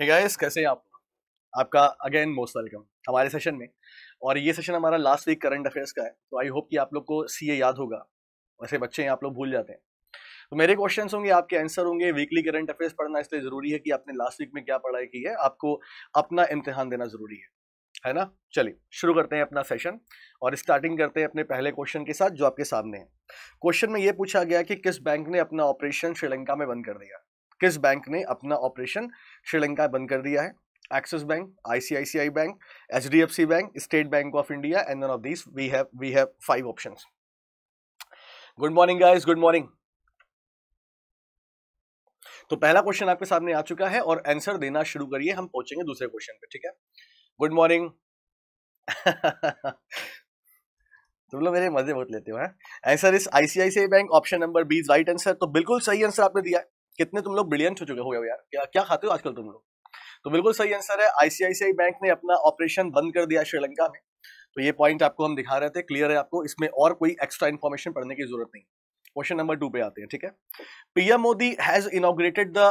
है गाइस कैसे हैं आप आपका अगेन मोस्ट वेलकम हमारे सेशन में और ये सेशन हमारा लास्ट वीक करंट अफेयर्स का है तो आई होप कि आप लोग को सीए याद होगा वैसे बच्चे हैं आप लोग भूल जाते हैं तो मेरे क्वेश्चंस होंगे आपके आंसर होंगे वीकली करंट अफेयर्स पढ़ना इसलिए ज़रूरी है कि आपने लास्ट वीक में क्या पढ़ाई की है आपको अपना इम्तहान देना ज़रूरी है है ना चलिए शुरू करते हैं अपना सेशन और स्टार्टिंग करते हैं अपने पहले क्वेश्चन के साथ जो आपके सामने है क्वेश्चन में ये पूछा गया कि किस बैंक ने अपना ऑपरेशन श्रीलंका में बंद कर दिया किस बैंक ने अपना ऑपरेशन श्रीलंका बंद कर दिया है Axis bank ICICI bank C bank State bank of India and of this we have we have five option good morning guys good morning तो पहला क्वेश्चन आपके सामने आ चुका है और आंसर देना शुरू करिए हम पहुंचेंगे दूसरे क्वेश्चन पे ठीक है गुड मॉर्निंग तुम लोग मेरे मजे बहुत लेते हो आंसर इस ICICI bank option number B right answer तो बिल्कुल सही आंसर आपने दिया है कितने तुम लोग ब्रिलियंट हो चुके हो यार क्या क्या खाते हो आजकल तुम लोग तो बिल्कुल सही आंसर है आईसीआईसीआई बैंक ने अपना ऑपरेशन बंद कर दिया श्रीलंका में तो ये पॉइंट आपको हम दिखा रहे थे क्लियर है आपको इसमें और कोई एक्स्ट्रा इन्फॉर्मेशन पढ़ने की जरूरत नहीं क्वेश्चन नंबर टू पे आते हैं ठीक है PM Modi has inaugurated the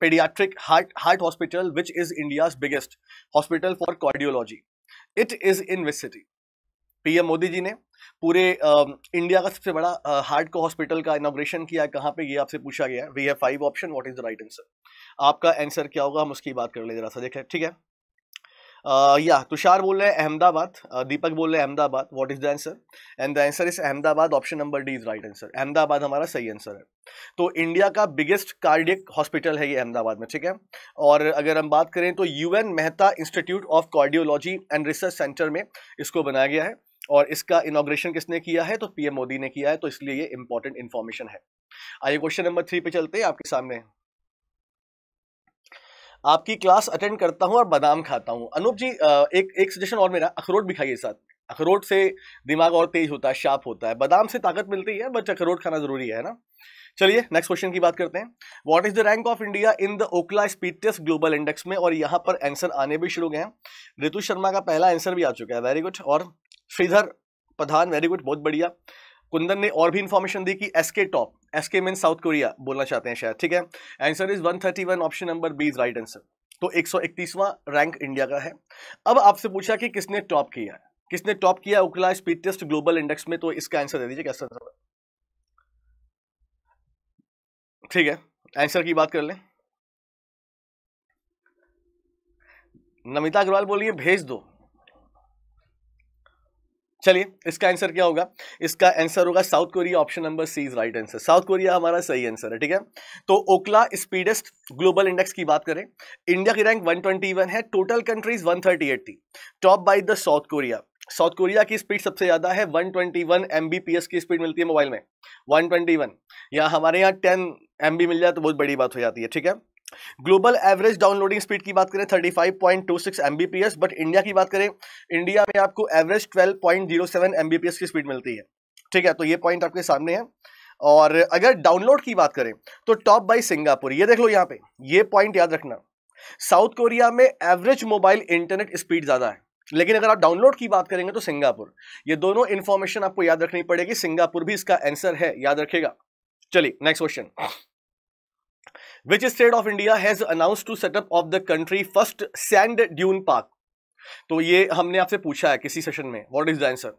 paediatric heart heart hospital which is India biggest hospital for cardiology it is in this city PM Modi जी ने पूरे इंडिया का सबसे बड़ा हार्ट का हॉस्पिटल का इनोग्रेशन किया कहाँ पे ये आपसे पूछा गया है we have five option what is the right answer आपका आंसर क्या होगा हम उसकी बात कर ले जरा सा देखें ठीक है या तुषार बोल रहे हैं अहमदाबाद दीपक बोल रहे हैं Ahmedabad what is the answer and the answer is Ahmedabad option number D is right answer Ahmedabad हमारा सही आंसर है तो इंडिया का बिगेस्ट कार्डियक हॉस्पिटल है ये अहमदाबाद में ठीक है और अगर हम बात करें तो U N Mehta institute of cardiology and research centre में इसको बनाया गया है और इसका इनाग्रेशन किसने किया है तो पीएम मोदी ने किया है तो इसलिए ये इंपॉर्टेंट इन्फॉर्मेशन है आइए क्वेश्चन नंबर थ्री पे चलते हैं आपके सामने आपकी क्लास अटेंड करता हूं और बादाम खाता हूं अनूप जी एक एक सजेशन और मेरा अखरोट भी खाइए साथ अखरोट से दिमाग और तेज होता है शार्प होता है बादाम से ताकत मिलती है बट अखरोट खाना जरूरी है ना चलिए नेक्स्ट क्वेश्चन की बात करते हैं what is the rank of India in the Ookla speedtest global index में और यहाँ पर आंसर आने भी शुरू गए हैं ऋतु शर्मा का पहला आंसर भी आ चुका है वेरी गुड और श्रीधर प्रधान वेरी गुड बहुत बढ़िया कुंदन ने और भी इन्फॉर्मेशन दी कि S K top S K mean South Korea बोलना चाहते हैं शायद ठीक है answer is 131 option number B is right answer तो 131वां रैंक इंडिया का है अब आपसे पूछा कि किसने टॉप किया किसने टॉप किया Ookla speed test global index में तो इसका आंसर दे दीजिए कैसा ठीक है आंसर की बात कर लें नमिता अग्रवाल बोलिए भेज दो चलिए इसका आंसर क्या होगा इसका आंसर होगा South Korea option number C is right answer South Korea हमारा सही आंसर है ठीक है तो ओकला स्पीडेस्ट ग्लोबल इंडेक्स की बात करें इंडिया की रैंक 121 है टोटल कंट्रीज 138 थी top by the South Korea South Korea की स्पीड सबसे ज़्यादा है 121 ट्वेंटी की स्पीड मिलती है मोबाइल में वन या हमारे यहाँ टेन एम मिल जाए तो बहुत बड़ी बात हो जाती है ठीक है ग्लोबल एवरेज डाउनलोडिंग स्पीड की बात करें 35.26 एमबीपीएस बट इंडिया की बात करें इंडिया में आपको एवरेज 12.07 एमबीपीएस की स्पीड मिलती है ठीक है तो ये पॉइंट आपके सामने है और अगर डाउनलोड की बात करें तो टॉप बाई सिंगापुर ये देख लो यहाँ पे ये पॉइंट याद रखना साउथ कोरिया में एवरेज मोबाइल इंटरनेट स्पीड ज़्यादा है लेकिन अगर आप डाउनलोड की बात करेंगे तो सिंगापुर ये दोनों इन्फॉर्मेशन आपको याद रखनी पड़ेगी सिंगापुर भी इसका आंसर है याद रखेगा चलिए next question which state of India has announced to set up of the country first sand dune park? तो ये हमने आपसे पूछा है किसी सेशन में वॉट इज द आंसर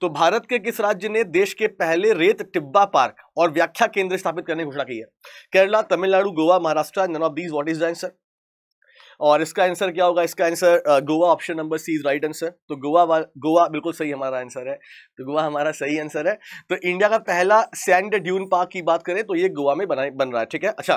तो भारत के किस राज्य ने देश के पहले रेत टिब्बा पार्क और व्याख्या केंद्र स्थापित करने की घोषणा की है Kerala Tamil Nadu Goa Maharashtra none of these what is the answer और इसका आंसर क्या होगा इसका answer Goa option number C is right answer तो गोवा गोवा बिल्कुल सही हमारा आंसर है तो गोवा हमारा सही आंसर है तो इंडिया का पहला सैंड ड्यून पार्क की बात करें तो ये गोवा में बना बन रहा है ठीक है अच्छा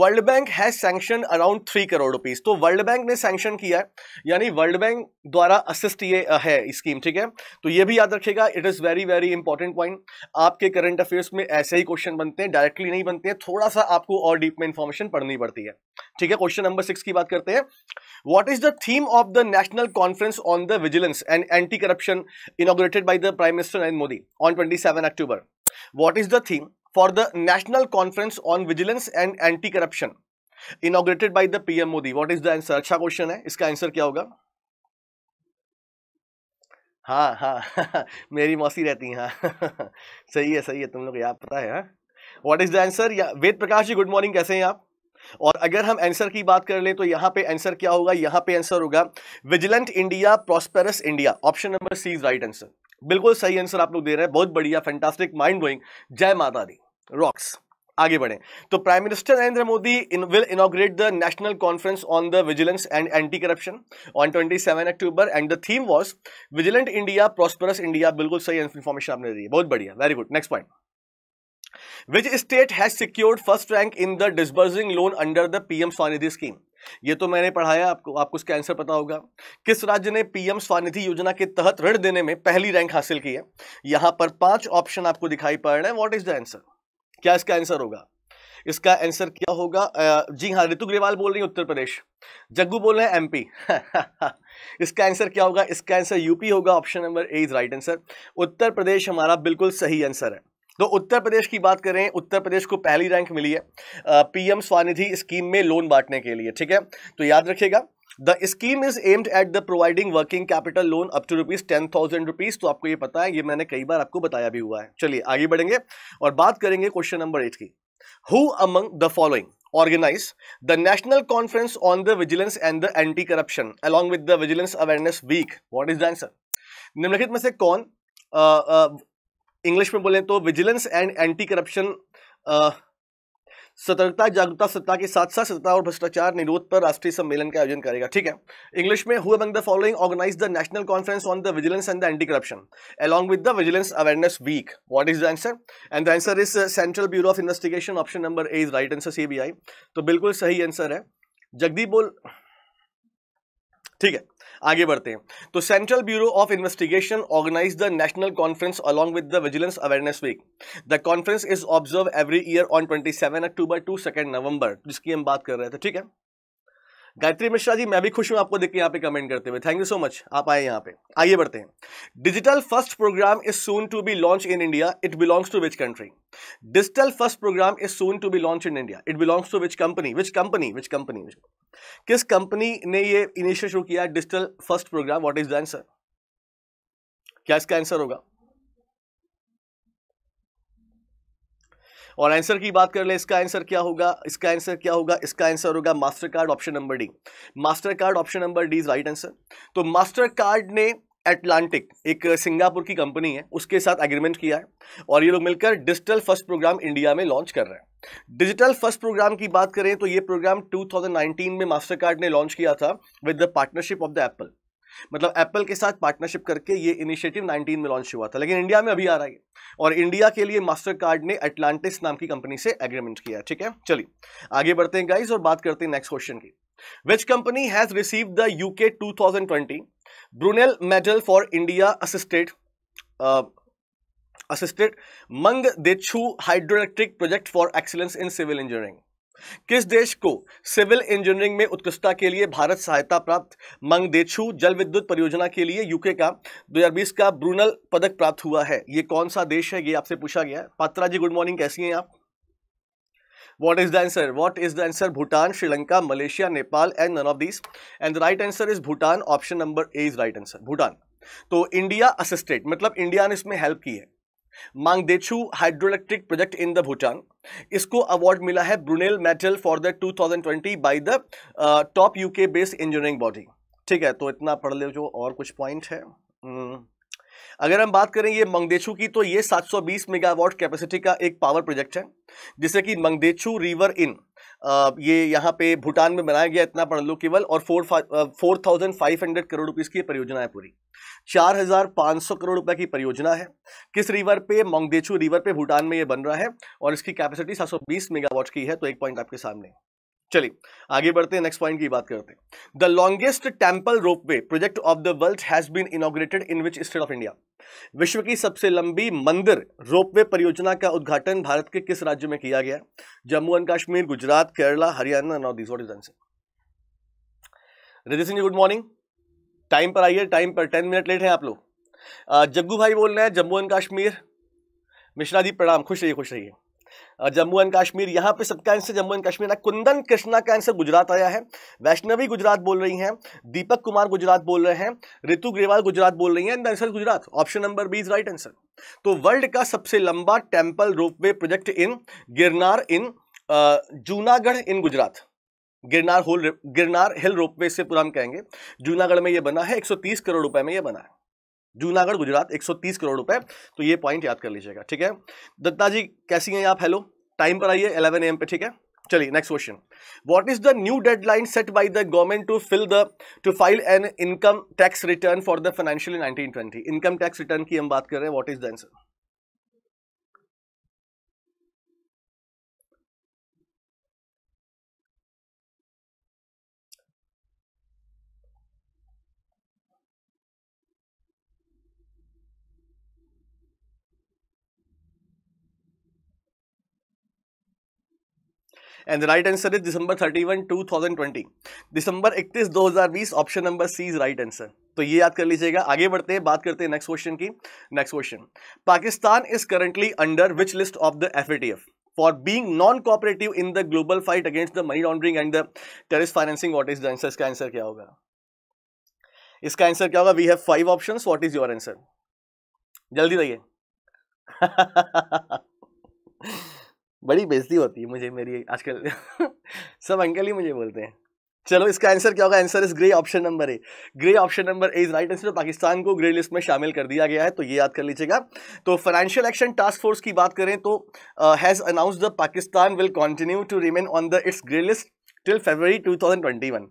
World Bank has sanction around three crore rupees तो वर्ल्ड बैंक ने सेंक्शन किया है यानी वर्ल्ड बैंक द्वारा असिस्ट ये है स्कीम ठीक है तो ये भी याद रखेगा it is very very important point आपके करंट अफेयर्स में ऐसे ही क्वेश्चन बनते हैं डायरेक्टली नहीं बनते हैं थोड़ा सा आपको और डीप में इंफॉर्मेशन पढ़नी पड़ती है ठीक है क्वेश्चन नंबर सिक्स की बात करते हैं हैं what is the theme of the national conference on the vigilance and anti corruption inaugurated by the prime minister Narendra Modi on twenty seven October what is the theme for the national conference on vigilance and anti corruption inaugurated by the PM Modi what is the answer अच्छा question है इसका answer क्या होगा हाँ हाँ मेरी मौसी रहती हैं हाँ सही है सही है तुम लोग याद पता है हाँ वॉट इज द आंसर या वेद प्रकाश जी गुड मॉर्निंग कैसे हैं आप और अगर हम आंसर की बात कर लें तो यहां पे आंसर क्या होगा यहां पे आंसर होगा vigilant India prosperous India option number C is right answer बिल्कुल सही आंसर आप लोग दे रहे हैं बहुत बढ़िया फैंटास्टिक माइंड ब्लोइंग जय माता दी रॉक्स आगे बढ़े तो prime minister Narendra Modi in will inaugurate the national conference on the vigilance and anti corruption on 27 October and the theme was vigilant India prosperous India बिल्कुल सही इंफॉर्मेशन आपने दी बहुत बढ़िया very good next point which state has secured first rank in the disbursing loan under the PM Svanidhi scheme ये तो मैंने पढ़ाया आपको आपको इसका आंसर पता होगा किस राज्य ने पीएम स्वानिधि योजना के तहत ऋण देने में पहली रैंक हासिल की है यहां पर पांच ऑप्शन आपको दिखाई पड़ रहे हैं व्हाट इज द आंसर क्या इसका आंसर होगा इसका आंसर क्या होगा जी हाँ ऋतु ग्रेवाल बोल रही है उत्तर प्रदेश जग्गू बोल रहे हैं एमपी इसका आंसर क्या होगा इसका आंसर यूपी होगा option number A is right answer Uttar Pradesh हमारा बिल्कुल सही आंसर है तो उत्तर प्रदेश की बात करें उत्तर प्रदेश को पहली रैंक मिली है पीएम स्वानिधि स्कीम में लोन बांटने के लिए ठीक है तो याद रखिएगा the scheme is aimed at the providing working capital loan up to rupees ten thousand rupees तो आपको ये पता है ये मैंने कई बार आपको बताया भी हुआ है चलिए आगे बढ़ेंगे और बात करेंगे क्वेश्चन नंबर एट की who among the following organise the national conference on the vigilance and the anti corruption along with the vigilance awareness week what is the answer निम्नलिखित में से कौन इंग्लिश में बोलें तो विजिलेंस एंड एंटी करप्शन सतर्कता जागरूकता सत्ता के साथ साथ सत्ता और भ्रष्टाचार निरोध पर राष्ट्रीय सम्मेलन का आयोजन करेगा ठीक है इंग्लिश में who among the following organise the national conference on the vigilance and the anti corruption along with the vigilance awareness week what is the answer and the answer is central bureau of investigation option number A is right answer C तो बिल्कुल सही answer है जगदीप बोल ठीक है आगे बढ़ते हैं तो central bureau of investigation organise the national conference along with the vigilance awareness week the conference is observe every year on twenty seven October to second November जिसकी हम बात कर रहे थे ठीक है गायत्री मिश्रा जी मैं भी खुश हूँ आपको देख के यहाँ पे कमेंट करते हुए थैंक यू सो मच आप आए यहाँ पे आइए बढ़ते हैं digital first programme is soon to be launch in India it belongs to which country digital first programme is soon to be launch in India it belongs to which company which company which company किस कंपनी ने ये initiative शुरू किया digital first programme what is the answer क्या इसका answer होगा और आंसर की बात कर ले इसका आंसर क्या होगा इसका आंसर क्या होगा इसका आंसर होगा Mastercard option number D Mastercard option number D is right answer तो मास्टर कार्ड ने एटलांटिक एक सिंगापुर की कंपनी है उसके साथ एग्रीमेंट किया है और ये लोग मिलकर डिजिटल फर्स्ट प्रोग्राम इंडिया में लॉन्च कर रहे हैं डिजिटल फर्स्ट प्रोग्राम की बात करें तो ये प्रोग्राम 2019 में मास्टर कार्ड ने लॉन्च किया था with the partnership of the Apple मतलब एप्पल के साथ पार्टनरशिप करके ये इनिशिएटिव 19 में लॉन्च हुआ था लेकिन इंडिया में अभी आ रहा है और इंडिया के लिए मास्टर कार्ड ने एटलांटिस नाम की कंपनी से एग्रीमेंट किया ठीक है चलिए आगे बढ़ते हैं गाइज और बात करते हैं नेक्स्ट क्वेश्चन की which company has receive the UK 2020 Brunel medal for India assisted assisted Mangdechhu hydroelectric project for excellence in civil engineering किस देश को सिविल इंजीनियरिंग में उत्कृष्टता के लिए भारत सहायता प्राप्त मंगदेछू जल विद्युत परियोजना के लिए यूके का 2020 का ब्रूनल पदक प्राप्त हुआ है ये कौन सा देश है ये आपसे पूछा गया है पात्रा जी गुड मॉर्निंग कैसी हैं आप what is the answer what is the answer Bhutan Sri Lanka Malaysia Nepal and none of this and the right answer is Bhutan option number A is right answer Bhutan तो इंडिया असिस्टेड मतलब इंडिया ने इसमें हेल्प की है Mangdechhu hydroelectric project in the Bhutan इसको award मिला है Brunel medal for the 2020 by the top UK based engineering body ठीक है तो इतना पढ़ ले जो और कुछ पॉइंट है हम्म, अगर हम बात करें ये मंगदेछू की तो ये 720 मेगावाट कैपेसिटी का एक पावर प्रोजेक्ट है जिसे कि मंगदेछू रिवर इन ये यहाँ पे भूटान में बनाया गया इतना पढ़ लो केवल और four four thousand five hundred crore rupees की परियोजना है पूरी चार हज़ार पाँच सौ करोड़ रुपए की परियोजना है किस रिवर पे मोंगदेचू रिवर पे भूटान में ये बन रहा है और इसकी कैपेसिटी सात सौ बीस मेगावाट की है तो एक पॉइंट आपके सामने चलिए आगे बढ़ते हैं नेक्स्ट पॉइंट की बात करते हैं the longest temple ropeway project of the world has been inaugurated in which state of India विश्व की सबसे लंबी मंदिर रोपवे परियोजना का उद्घाटन भारत के किस राज्य में किया गया Jammu and Kashmir Gujarat Kerala Haryana north east is answer जी गुड मॉर्निंग टाइम पर आइए टाइम पर टेन मिनट लेट हैं आप लोग जग्गू भाई बोल रहे हैं जम्मू एंड कश्मीर मिश्रा जी प्रणाम खुश रहिए खुश रहिए जम्मू एंड कश्मीर यहाँ पे सबका आंसर जम्मू एंड कश्मीर है कुंदन कृष्णा का आंसर गुजरात आया है वैष्णवी गुजरात बोल रही हैं दीपक कुमार गुजरात बोल रहे हैं ऋतु ग्रेवाल गुजरात बोल रही हैं answer Gujarat option number B is right answer तो वर्ल्ड का सबसे लंबा temple ropeway project in Girnar in Junagadh in Gujarat Girnar whole Girnar hill ropeway से पूरा हम कहेंगे जूनागढ़ में यह बना है 130 करोड़ रुपए में यह बना है जूनागढ़ गुजरात 130 करोड़ रुपए तो ये पॉइंट याद कर लीजिएगा ठीक है दत्ता जी कैसी हैं आप हेलो टाइम पर आइए 11 एम पे ठीक है चलिए next question what is the new deadline set by the government to fill the to file an income tax return for the financial nineteen twenty income tax return की हम बात कर रहे हैं what is the answer and the right answer is December 31 2020 December 31 2020 option number C is right answer तो ये याद कर लीजिएगा आगे बढ़ते हैं बात करते हैं नेक्स्ट क्वेश्चन की next question Pakistan is currently under which list of the F for T non for in the global fight against the money laundering and the laundering financing the is the answer इसका answer क्या होगा इसका answer क्या होगा we have five options what is your answer जल्दी रहिए बड़ी बेजती होती है मुझे मेरी आजकल सब अंकल ही मुझे बोलते हैं चलो इसका आंसर क्या होगा answer is grey option number A grey option number A is right answer Pakistan को ग्रे लिस्ट में शामिल कर दिया गया है तो ये याद कर लीजिएगा तो फाइनेंशियल एक्शन टास्क फोर्स की बात करें तो has announce the Pakistan will continue to remain on the its grey list till February 2021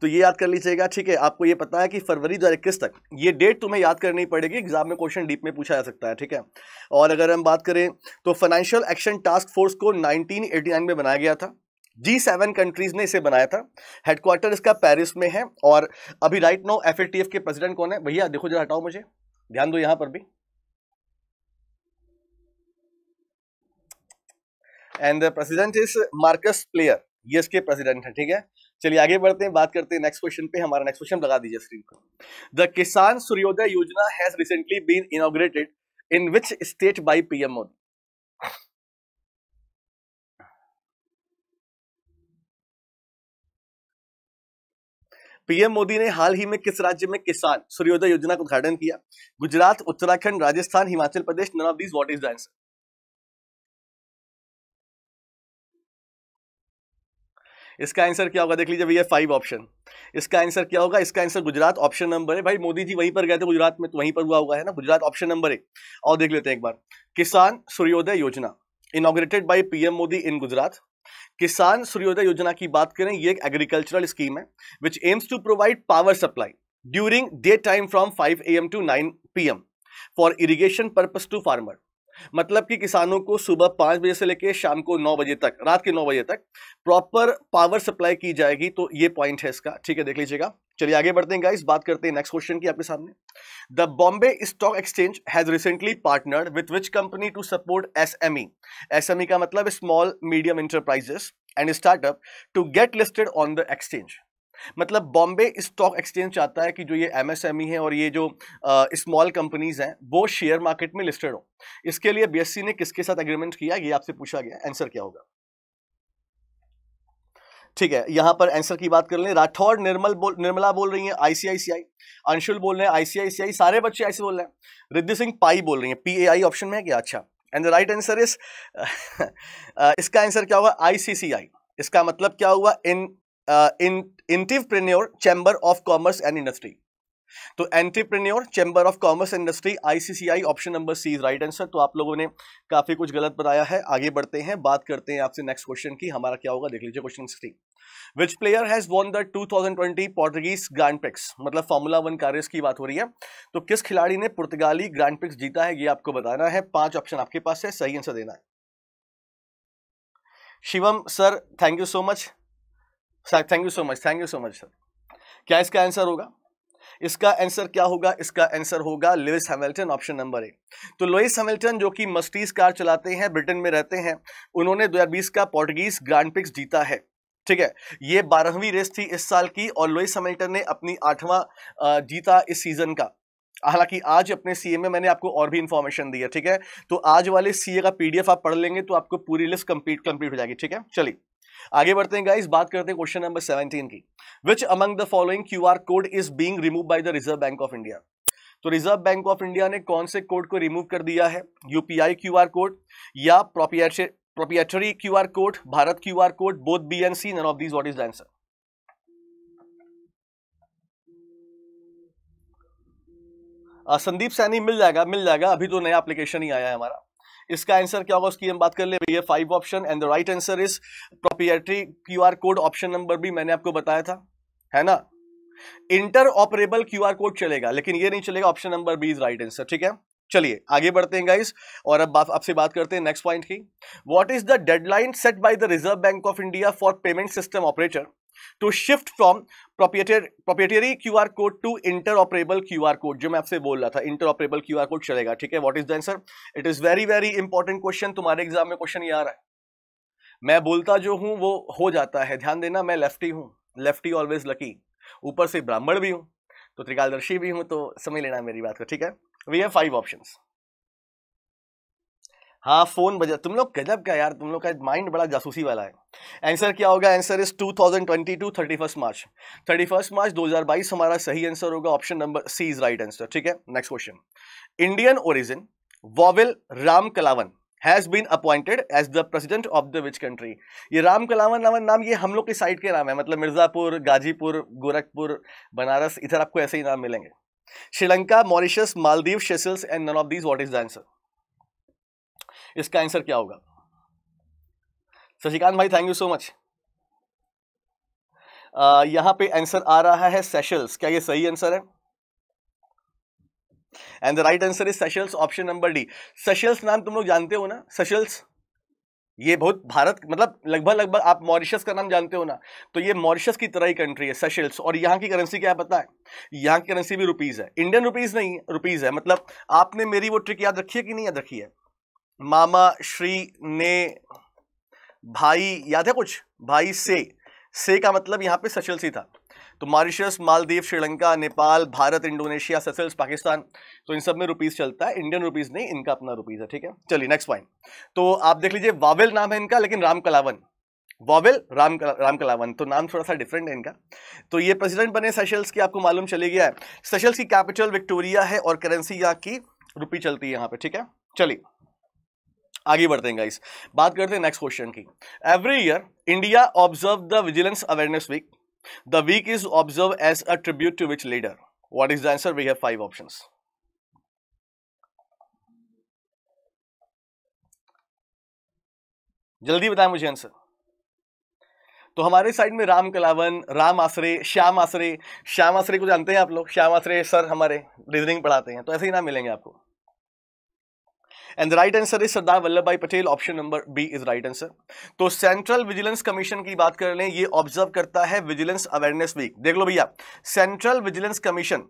तो ये याद कर लीजिएगा ठीक है आपको ये पता है कि फरवरी दो तक ये डेट तुम्हें याद करनी पड़ेगी एग्जाम में क्वेश्चन डीप में पूछा जा सकता है ठीक है और अगर हम बात करें तो फाइनेंशियल एक्शन टास्क फोर्स को 1989 में बनाया गया था जी सेवन कंट्रीज़ ने इसे बनाया था हेडक्वार्टर इसका पेरिस में है और अभी राइट नो एफ के प्रेसिडेंट कौन है भैया देखो जरा हटाओ मुझे ध्यान दो यहां पर भी and the president is Marcus Pleyer ये इसके प्रेसिडेंट है ठीक है चलिए आगे बढ़ते हैं बात करते हैं नेक्स्ट क्वेश्चन पे हमारा नेक्स्ट क्वेश्चन लगा दीजिए स्क्रीन पर the Kisan Suryoday Yojana has recently been inaugurated in which state by PM Modi PM Modi ने हाल ही में किस राज्य में किसान सूर्योदय योजना का उद्घाटन किया Gujarat Uttarakhand Rajasthan Himachal Pradesh none of these what is the answer इसका आंसर क्या होगा देख लीजिए भैया फाइव ऑप्शन इसका आंसर क्या होगा इसका आंसर गुजरात ऑप्शन नंबर है भाई मोदी जी वहीं पर गए थे गुजरात में तो वहीं पर हुआ हुआ है ना गुजरात ऑप्शन नंबर एक और देख लेते हैं एक बार Kisan Suryoday Yojana inaugurated by PM Modi in Gujarat Kisan Suryoday योजना की बात करें ये एक एग्रीकल्चरल स्कीम है which aims to provide power supply during day time from five A M to nine P M for irrigation purpose to farmer मतलब कि किसानों को सुबह पाँच बजे से लेकर शाम को नौ बजे तक रात के नौ बजे तक प्रॉपर पावर सप्लाई की जाएगी तो ये पॉइंट है इसका ठीक है देख लीजिएगा चलिए आगे बढ़ते हैं गाइस बात करते हैं नेक्स्ट क्वेश्चन की आपके सामने the Bombay stock exchange has recently partnered with which company to support S M का मतलब small medium enterprises and startup to get listed on the exchange मतलब बॉम्बे स्टॉक एक्सचेंज चाहता है कि जो ये एमएसएमई e है और ये जो स्मॉल कंपनीज हैं वो शेयर मार्केट में लिस्टेड हो इसके लिए बीएससी ने किसके साथ एग्रीमेंट किया ये आपसे पूछा गया आंसर क्या होगा ठीक है यहां पर आंसर की बात कर लें राठौर निर्मल बोल निर्मला बोल रही है आईसीआईसीआई अंशुल बोल रहे हैं आईसीआईसीआई सारे बच्चे ऐसे बोल रहे हैं रिद्धि सिंह पाई बोल रही है पी ए आई ऑप्शन में है क्या अच्छा and the right answer is इसका आंसर क्या होगा आईसीसीआई इसका मतलब क्या हुआ इन इन entrepreneur chamber of commerce and industry तो entrepreneur chamber of commerce industry ICCI option number C is right answer तो आप लोगों ने काफी कुछ गलत बताया है आगे बढ़ते हैं बात करते हैं आपसे नेक्स्ट क्वेश्चन की हमारा क्या होगा देख लीजिए question three which player has won the 2020 Portuguese grand prix मतलब फॉर्मूला वन का रेस की बात हो रही है तो किस खिलाड़ी ने पुर्तगाली ग्रांड पिक्स जीता है ये आपको बताना है पांच ऑप्शन आपके पास है सही आंसर देना है Shivam sir thank you so much sir thank you so much thank you so much sir क्या इसका आंसर होगा इसका आंसर क्या होगा इसका आंसर होगा Lewis Hamilton option number A तो लुइस हैमिल्टन जो कि मस्टीज कार चलाते हैं ब्रिटेन में रहते हैं उन्होंने 2020 का पोर्टुगीज ग्रैंड पिक्स जीता है ठीक है ये बारहवीं रेस थी इस साल की और लुइस हैमिल्टन ने अपनी आठवां जीता इस सीजन का हालांकि आज अपने सीए में मैंने आपको और भी इन्फॉर्मेशन दी है ठीक है तो आज वाले सीए का पीडीएफ आप पढ़ लेंगे तो आपको पूरी लिस्ट कंप्लीट कंप्लीट हो जाएगी ठीक है चलिए आगे बढ़ते हैं गाइस बात करते हैं क्वेश्चन नंबर 17 की which among the following QR code is being remove by the reserve bank of India तो रिजर्व बैंक ऑफ इंडिया ने कौन से कोड को रिमूव कर दिया है यूपीआई क्यूआर कोड या proprietary QR code Bharat QR code both B and C none of these what is the answer Sandeep Saini मिल जाएगा मिल जाएगा अभी तो नया एप्लीकेशन ही आया है हमारा इसका आंसर क्या होगा उसकी हम बात कर ले भैया five option and the right answer is proprietary QR code option number B मैंने आपको बताया था है ना इंटर ऑपरेबल क्यूआर कोड चलेगा लेकिन ये नहीं चलेगा option number B is right answer ठीक है चलिए आगे बढ़ते हैं गाइस और अब आपसे बात करते हैं नेक्स्ट पॉइंट की what is the deadline set by the reserve bank of India for payment system operator to shift from proprietary Q R code to interoperable Q R code जो मैं आपसे बोल रहा था इंटरऑपरेबल क्यू आर कोड चलेगा ठीक है what is the answer it is very very important question तुम्हारे एग्जाम में क्वेश्चन ये आ रहा है मैं बोलता जो हूं वो हो जाता है ध्यान देना मैं लेफ्टी हूँ लेफ्टी ऑलवेज लकी ऊपर से ब्राह्मण भी हूं तो त्रिकालदर्शी भी हूं तो समझ लेना मेरी बात को ठीक है वी हैव फाइव ऑप्शंस हाँ फ़ोन बजा तुम लोग गजब का यार तुम लोग का माइंड बड़ा जासूसी वाला है आंसर क्या होगा answer is 2022 thousand March 31 March 2022 हमारा सही आंसर होगा option number C is right answer ठीक है next question Indian origin Wavel Ramkalawan has been appointed as the president of the which country ये राम कलावन नामन नाम ये हम लोग के साइड के नाम है मतलब मिर्ज़ापुर गाजीपुर गोरखपुर बनारस इधर आपको ऐसे ही नाम मिलेंगे Sri Lanka Mauritius Maldives Seychelles and none of these what is the answer इसका आंसर क्या होगा शशिकांत भाई थैंक यू सो मच यहां पे आंसर आ रहा है सेशल्स क्या ये सही आंसर है and the right answer is Seychelles option number D Seychelles नाम तुम लोग जानते हो ना सेशल्स ये बहुत भारत मतलब लगभग लगभग आप मॉरिशस का नाम जानते हो ना तो ये मॉरिशस की तरह ही कंट्री है सेशल्स और यहाँ की करेंसी क्या पता है यहाँ की करेंसी भी रुपीज़ है इंडियन रुपीज़ नहीं रुपीज़ है मतलब आपने मेरी वो ट्रिक याद रखी है कि नहीं याद रखी है मामा श्री ने भाई याद है कुछ भाई से से का मतलब यहाँ पे सचल सी था तो Mauritius Maldives Sri Lanka Nepal Bharat Indonesia Seychelles Pakistan तो इन सब में रुपीस चलता है इंडियन रुपीस नहीं इनका अपना रुपीस है ठीक है चलिए नेक्स्ट पॉइंट तो आप देख लीजिए वावेल नाम है इनका लेकिन Ramkalawan Wavel Ram Ramkalawan तो नाम थोड़ा सा डिफरेंट है इनका तो ये प्रेसिडेंट बने सेशल्स की आपको मालूम चली गया है सेशल्स की कैपिटल विक्टोरिया है और करेंसी यहाँ की रुपी चलती है यहाँ पे ठीक है चलिए आगे बढ़ते हैं गाइस बात करते हैं नेक्स्ट क्वेश्चन की every year India observe the vigilance awareness week the week is observe as a tribute to which leader what is the answer we have five options जल्दी बताएं मुझे आंसर तो हमारे साइड में राम कलावन राम आसरे श्याम आसरे श्याम आसरे को जानते हैं आप लोग श्याम आसरे सर हमारे रीजनिंग पढ़ाते हैं तो ऐसे ही नाम मिलेंगे आपको and the right answer is Sardar Vallabh Bhai Patel option number B is right answer तो सेंट्रल विजिलेंस कमीशन की बात कर लें ये ऑब्जर्व करता है विजिलेंस अवेयरनेस वीक देख लो भैया central vigilance commission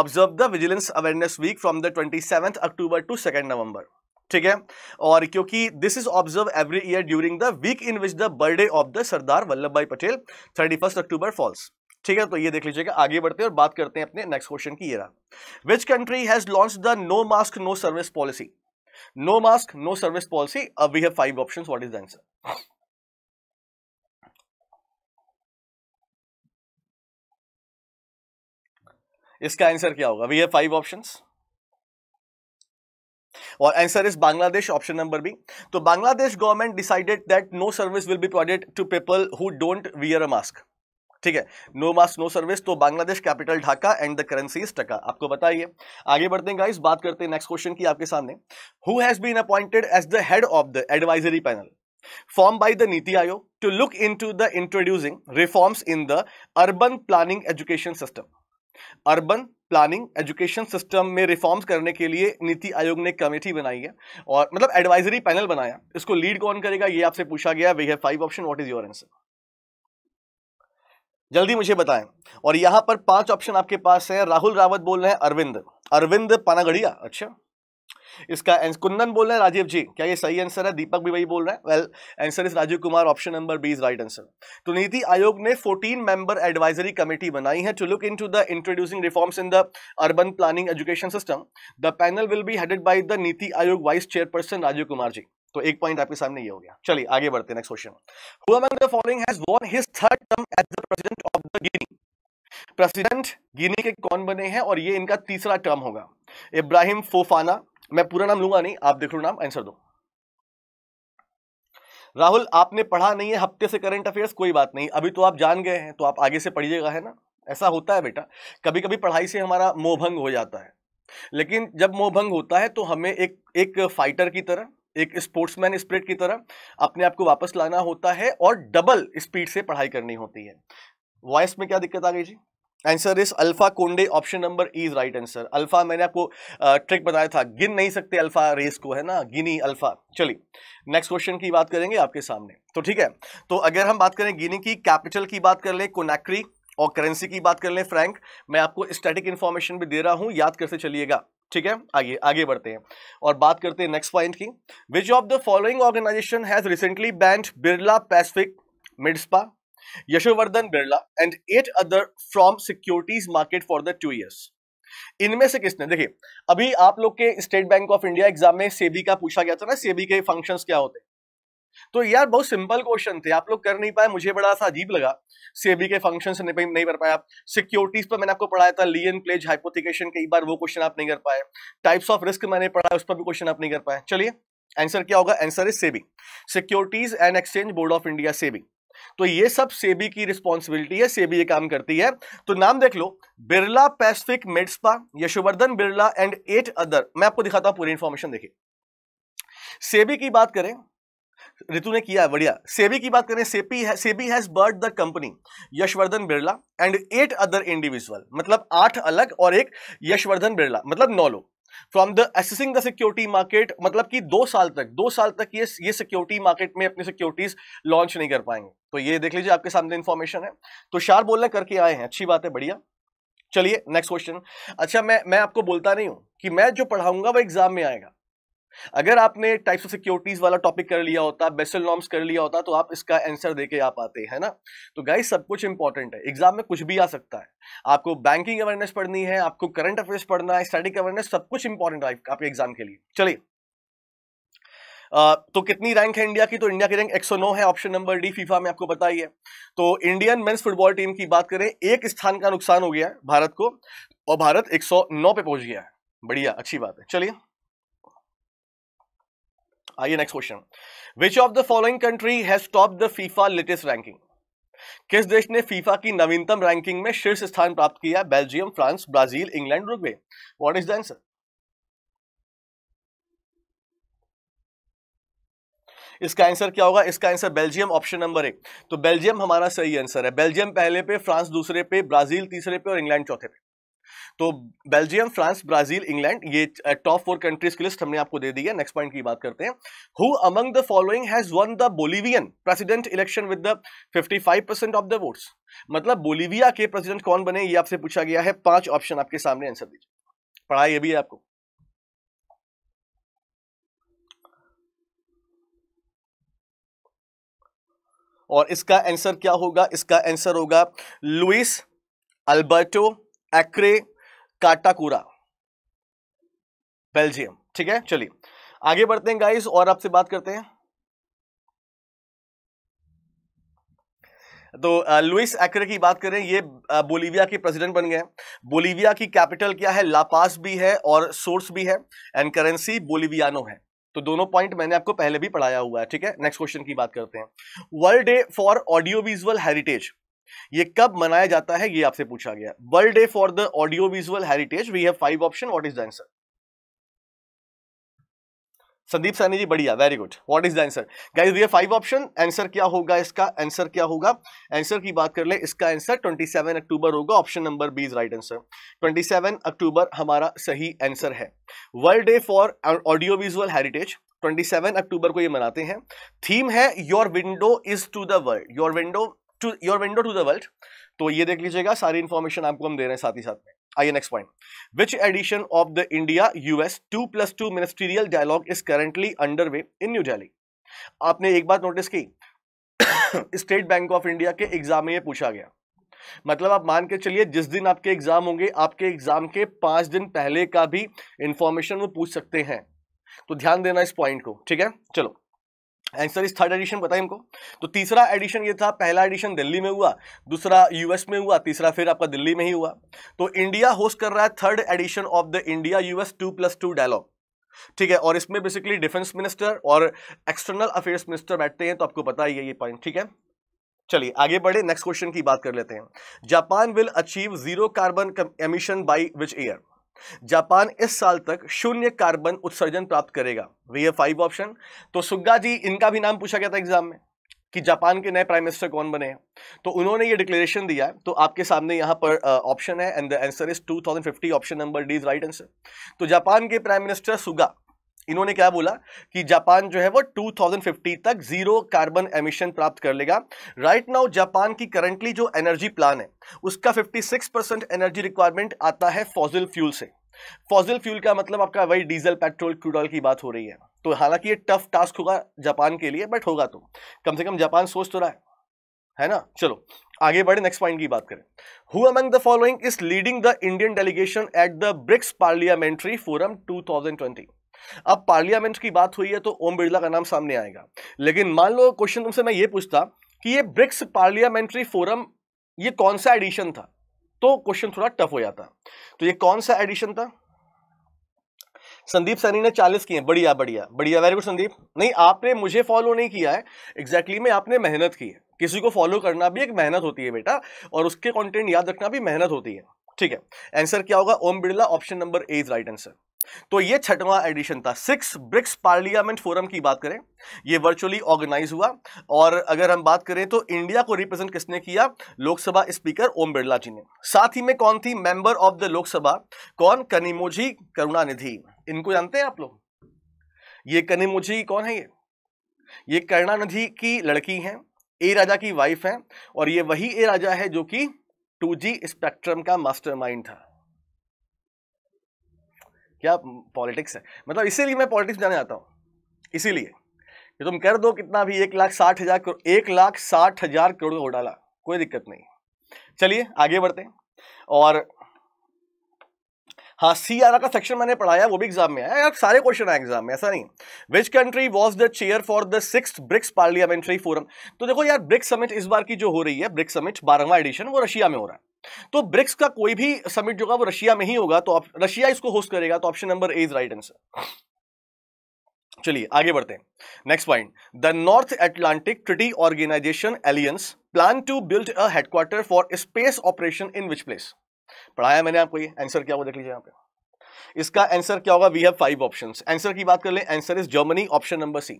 observe the vigilance awareness week from the twenty October to second November ठीक है और क्योंकि this is observe every year during the week in which the birthday of the Sardar Vallabh Bhai Patel thirty first October falls ठीक है तो ये देख लीजिएगा आगे बढ़ते हैं और बात करते हैं अपने नेक्स्ट क्वेश्चन की ये रहा which country has launch the no mask no service policy no mask no service policy अब we have five option what is the answer इसका आंसर क्या होगा वी हैव फाइव ऑप्शंस और answer is Bangladesh option number B तो Bangladesh government decided that no service will be provided to people who don't wear a mask ठीक है no mask no service तो Bangladesh capital Dhaka and the currency is taka आपको बताइए आगे बढ़ते हैं गाइस बात करते हैं नेक्स्ट क्वेश्चन की आपके सामने who has been appointed as the head of the advisory panel form by the NITI Aayog to look into the introducing reforms in the urban planning education system urban planning education system में reforms करने के लिए नीति आयोग ने committee बनाई है और मतलब एडवाइजरी पैनल बनाया इसको लीड कौन करेगा ये आपसे पूछा गया we have five option what is your answer जल्दी मुझे बताएं और यहां पर पांच ऑप्शन आपके पास है राहुल रावत बोल रहे हैं अरविंद अरविंद पानागढ़िया अच्छा इसका कुंदन बोल रहे हैं राजीव जी क्या ये सही आंसर है दीपक भी वही बोल रहे हैं well answer is Rajiv Kumar option number B is right answer तो नीति आयोग ने 14 मेंबर एडवाइजरी कमेटी बनाई है to look into the introducing reforms in the urban planning education system the panel will be headed by the NITI Aayog vice chairperson Rajiv Kumar ji तो एक point आपके सामने ये हो गया चलिए आगे बढ़ते हैं next question third term as the president of the Guinea president Guinea के कौन बने हैं और ये इनका तीसरा टर्म होगा इब्राहिम फोफाना मैं पूरा नाम लूंगा नहीं आप देख लो नाम आंसर दो राहुल आपने पढ़ा नहीं है हफ्ते से करंट अफेयर्स कोई बात नहीं अभी तो आप जान गए हैं तो आप आगे से पढ़िएगा है ना ऐसा होता है बेटा कभी कभी पढ़ाई से हमारा मोहभंग हो जाता है लेकिन जब मोहभंग होता है तो हमें एक एक फाइटर की तरह एक स्पोर्ट्समैन स्प्रिट की तरह अपने आप को वापस लाना होता है और डबल स्पीड से पढ़ाई करनी होती है वॉइस में क्या दिक्कत आ गई जी answer is Alpha Conde option number is right answer Alpha मैंने आपको ट्रिक बताया था गिन नहीं सकते अल्फा रेस को है ना गिनी अल्फा चलिए नेक्स्ट क्वेश्चन की बात करेंगे आपके सामने तो ठीक है तो अगर हम बात करें गिनी की कैपिटल की बात कर लें कोनाक्री और करेंसी की बात कर लें फ्रैंक मैं आपको स्टैटिक इन्फॉर्मेशन भी दे रहा हूं याद करते चलिएगा ठीक है आगे आगे बढ़ते हैं और बात करते हैं नेक्स्ट पॉइंट की which of the following organisation has recently banned Birla Pacific Medspa Yashovardhan Birla and et other from securities market for the two years इनमें से किसने देखिए अभी आप लोग के state bank of India exam में सेबी का पूछा गया था ना सेबी के फंक्शंस क्या होते तो यार बहुत सिंपल क्वेश्चन थे आप लोग कर नहीं पाए मुझे बड़ा सा अजीब लगा सेबी के फंक्शन से नहीं, नहीं कर पाया सिक्योरिटीज पर मैंने आपको पढ़ाया था लियन प्लेज हाइपोथिकेशन कई बार वो क्वेश्चन आप नहीं कर पाए टाइप्स ऑफ रिस्क मैंने पढ़ा उस पर भी क्वेश्चन आप नहीं कर पाए चलिए आंसर क्या होगा answer is SEBI securities and exchange board of India SEBI तो ये सब सेबी की रिस्पॉन्सिबिलिटी है सेबी ये काम करती है तो नाम देख लो Birla Pacific Medspa Yashovardhan Birla and et other मैं आपको दिखाता हूं पूरी इंफॉर्मेशन देखिए सेबी की बात करें रितु ने किया है बढ़िया सेबी की बात करें सेपी है SEBI has barred the company Yashovardhan Birla and et other individual मतलब आठ अलग और एक यशवर्धन बिरला मतलब नौ लोग from the accessing the security market मतलब कि दो साल तक दो साल तक ये ये सिक्योरिटी मार्केट में अपनी सिक्योरिटीज लॉन्च नहीं कर पाएंगे तो ये देख लीजिए आपके सामने इन्फॉर्मेशन है तो शार बोलना करके आए हैं अच्छी बात है बढ़िया चलिए नेक्स्ट क्वेश्चन अच्छा मैं मैं आपको बोलता नहीं हूँ कि मैं जो पढ़ाऊंगा वो एग्जाम में आएगा अगर आपने टाइप्स ऑफ सिक्योरिटीज वाला टॉपिक कर लिया होता बेसल नॉर्म्स कर लिया होता तो आप इसका आंसर दे के आ पाते हैं ना तो गाइस सब कुछ इंपॉर्टेंट है एग्जाम में कुछ भी आ सकता है आपको बैंकिंग अवेयरनेस पढ़नी है आपको करंट अफेयर्स पढ़ना है स्टडी अवेयरनेस सब कुछ इंपॉर्टेंट है आपके एग्जाम के लिए चलिए Uh, तो कितनी रैंक है इंडिया की तो इंडिया की रैंक 109 है ऑप्शन नंबर डी फीफा में आपको बताइए है तो इंडियन मेंस फुटबॉल टीम की बात करें एक स्थान का नुकसान हो गया भारत को और भारत 109 पे पहुंच गया है बढ़िया अच्छी बात है चलिए आइए next question which of the following country has top the FIFA latest ranking किस देश ने फीफा की नवीनतम रैंकिंग में शीर्ष स्थान प्राप्त किया Belgium France Brazil England Uruguay what is the answer इसका आंसर क्या होगा इसका आंसर बेल्जियम ऑप्शन नंबर एक तो बेल्जियम हमारा सही आंसर है बेल्जियम पहले पे फ्रांस दूसरे पे ब्राजील तीसरे पे और इंग्लैंड चौथे पे तो बेल्जियम फ्रांस ब्राजील इंग्लैंड ये टॉप फोर कंट्रीज की लिस्ट हमने आपको दे दी है नेक्स्ट पॉइंट की बात करते हैं who among the following has won the Bolivian president election with the 55% of the votes मतलब बोलिविया के प्रेसिडेंट कौन बने ये आपसे पूछा गया है पांच ऑप्शन आपके सामने आंसर दीजिए पढ़ाई ये भी है आपको और इसका आंसर क्या होगा इसका आंसर होगा लुइस अल्बर्टो एक्रे काटाकूरा बेल्जियम ठीक है चलिए आगे बढ़ते हैं गाइस और आपसे बात करते हैं तो लुइस एक्रे की बात करें ये बोलीविया के प्रेसिडेंट बन गए बोलीविया की कैपिटल क्या है लापास भी है और सोर्स भी है एंड करेंसी बोलिवियानो है तो दोनों पॉइंट मैंने आपको पहले भी पढ़ाया हुआ है ठीक है नेक्स्ट क्वेश्चन की बात करते हैं world day for audio visual heritage ये कब मनाया जाता है ये आपसे पूछा गया world day for the audio visual heritage we have five option what is the answer Sandeep Saini ji बढ़िया very good what is the answer guys we have five option answer क्या होगा इसका आंसर क्या होगा आंसर की बात कर ले इसका आंसर 27 अक्टूबर होगा option number B is right answer 27 October हमारा सही आंसर है world day for audio visual heritage 27 October को ये मनाते हैं थीम है your window is to the world your window to your window to the world तो ये देख लीजिएगा सारी इन्फॉर्मेशन आपको हम दे रहे हैं साथ ही साथ में आइए next point which edition of the India US two plus two ministerial dialogue is currently under way in new Delhi आपने एक बात नोटिस की स्टेट बैंक ऑफ इंडिया के एग्जाम में ये पूछा गया मतलब आप मान के चलिए जिस दिन आपके एग्जाम होंगे आपके एग्जाम के पांच दिन पहले का भी इंफॉर्मेशन वो पूछ सकते हैं तो ध्यान देना इस पॉइंट को ठीक है चलो आंसर इस थर्ड एडिशन बताए हमको तो तीसरा एडिशन ये था पहला एडिशन दिल्ली में हुआ दूसरा यूएस में हुआ तीसरा फिर आपका दिल्ली में ही हुआ तो इंडिया होस्ट कर रहा है third edition of the India US two plus two dialogue ठीक है और इसमें बेसिकली डिफेंस मिनिस्टर और एक्सटर्नल अफेयर्स मिनिस्टर बैठते हैं तो आपको पता ही है ये पॉइंट ठीक है चलिए आगे बढ़े नेक्स्ट क्वेश्चन की बात कर लेते हैं Japan will achieve zero carbon emission by which year Japan इस साल तक शून्य कार्बन उत्सर्जन प्राप्त करेगा वी फाइव ऑप्शन तो सुग्गा जी इनका भी नाम पूछा गया था एग्जाम में कि जापान के नए प्राइम मिनिस्टर कौन बने हैं तो उन्होंने ये डिक्लेरेशन दिया तो आपके सामने यहां पर ऑप्शन है and the answer is 2050 option number D is right answer तो जापान के प्राइम मिनिस्टर सुगा इन्होंने क्या बोला कि जापान जो है वो 2050 तक जीरो कार्बन एमिशन प्राप्त कर लेगा राइट नाउ जापान की करंटली जो एनर्जी प्लान है उसका 56 परसेंट एनर्जी रिक्वायरमेंट आता है फॉजिल फ्यूल से फॉजिल फ्यूल का मतलब आपका वही डीजल पेट्रोल क्रूड ऑयल की बात हो रही है तो हालांकि ये टफ टास्क होगा जापान के लिए बट होगा तो कम से कम जापान सोच तो रहा है है ना चलो आगे बढ़े नेक्स्ट पॉइंट की बात करें who among the following is leading the Indian delegation at the BRICS parliamentary forum 2020 अब पार्लियामेंट की बात हुई है तो ओम बिरला का नाम सामने आएगा लेकिन मान लो क्वेश्चन तुमसे मैं ये पूछता कि ये ब्रिक्स पार्लियामेंट्री फोरम ये कौन सा एडिशन था तो क्वेश्चन थोड़ा टफ हो जाता तो ये कौन सा एडिशन था संदीप सैनी ने चालीस किए बढ़िया बढ़िया बढ़िया वेरी गुड संदीप नहीं आपने मुझे फॉलो नहीं किया है एग्जैक्टली exactly में आपने मेहनत की है किसी को फॉलो करना भी एक मेहनत होती है बेटा और उसके कंटेंट याद रखना भी मेहनत होती है ठीक है आंसर क्या होगा Om Birla option number A is right answer तो ये छठवां एडिशन था सिक्स ब्रिक्स पार्लियामेंट फोरम की बात करें ये वर्चुअली ऑर्गेनाइज हुआ और अगर हम बात करें तो इंडिया को रिप्रेजेंट किसने किया लोकसभा स्पीकर ओम बिरला जी ने साथ ही में कौन थी मेंबर ऑफ द लोकसभा कौन कनिमोजी करुणानिधि इनको जानते हैं आप लोग ये कनिमोझी कौन है ये ये करुणानिधि की लड़की है ए राजा की वाइफ है और ये वही ए राजा है जो कि टू स्पेक्ट्रम का मास्टर था क्या पॉलिटिक्स है मतलब इसीलिए मैं पॉलिटिक्स जाने जाता हूँ इसीलिए कि तुम कर दो कितना भी एक लाख साठ हज़ार करोड़ एक लाख साठ हज़ार करोड़ का घोटाला कोई दिक्कत नहीं चलिए आगे बढ़ते हैं और हाँ सी आर का सेक्शन मैंने पढ़ाया वो भी एग्जाम में आया यार सारे क्वेश्चन आए एग्जाम में ऐसा नहीं which country was the chair for the six BRICS parliamentary forum तो देखो यार ब्रिक्स समिट इस बार की जो हो रही है ब्रिक्स समिट बारहवा एडिशन वो रशिया में हो रहा है तो ब्रिक्स का कोई भी समिट जो होगा वो रशिया में ही होगा तो रशिया इसको होस्ट करेगा तो option number A is right answer चलिए आगे बढ़ते हैं next point the north Atlantic treaty organisation alliance plan to build a headquarter for space operation in which place पढ़ाया मैंने आपको ये आंसर क्या होगा देख लीजिए यहाँ पे इसका आंसर क्या होगा we have five options answer की बात कर ले answer is Germany option number C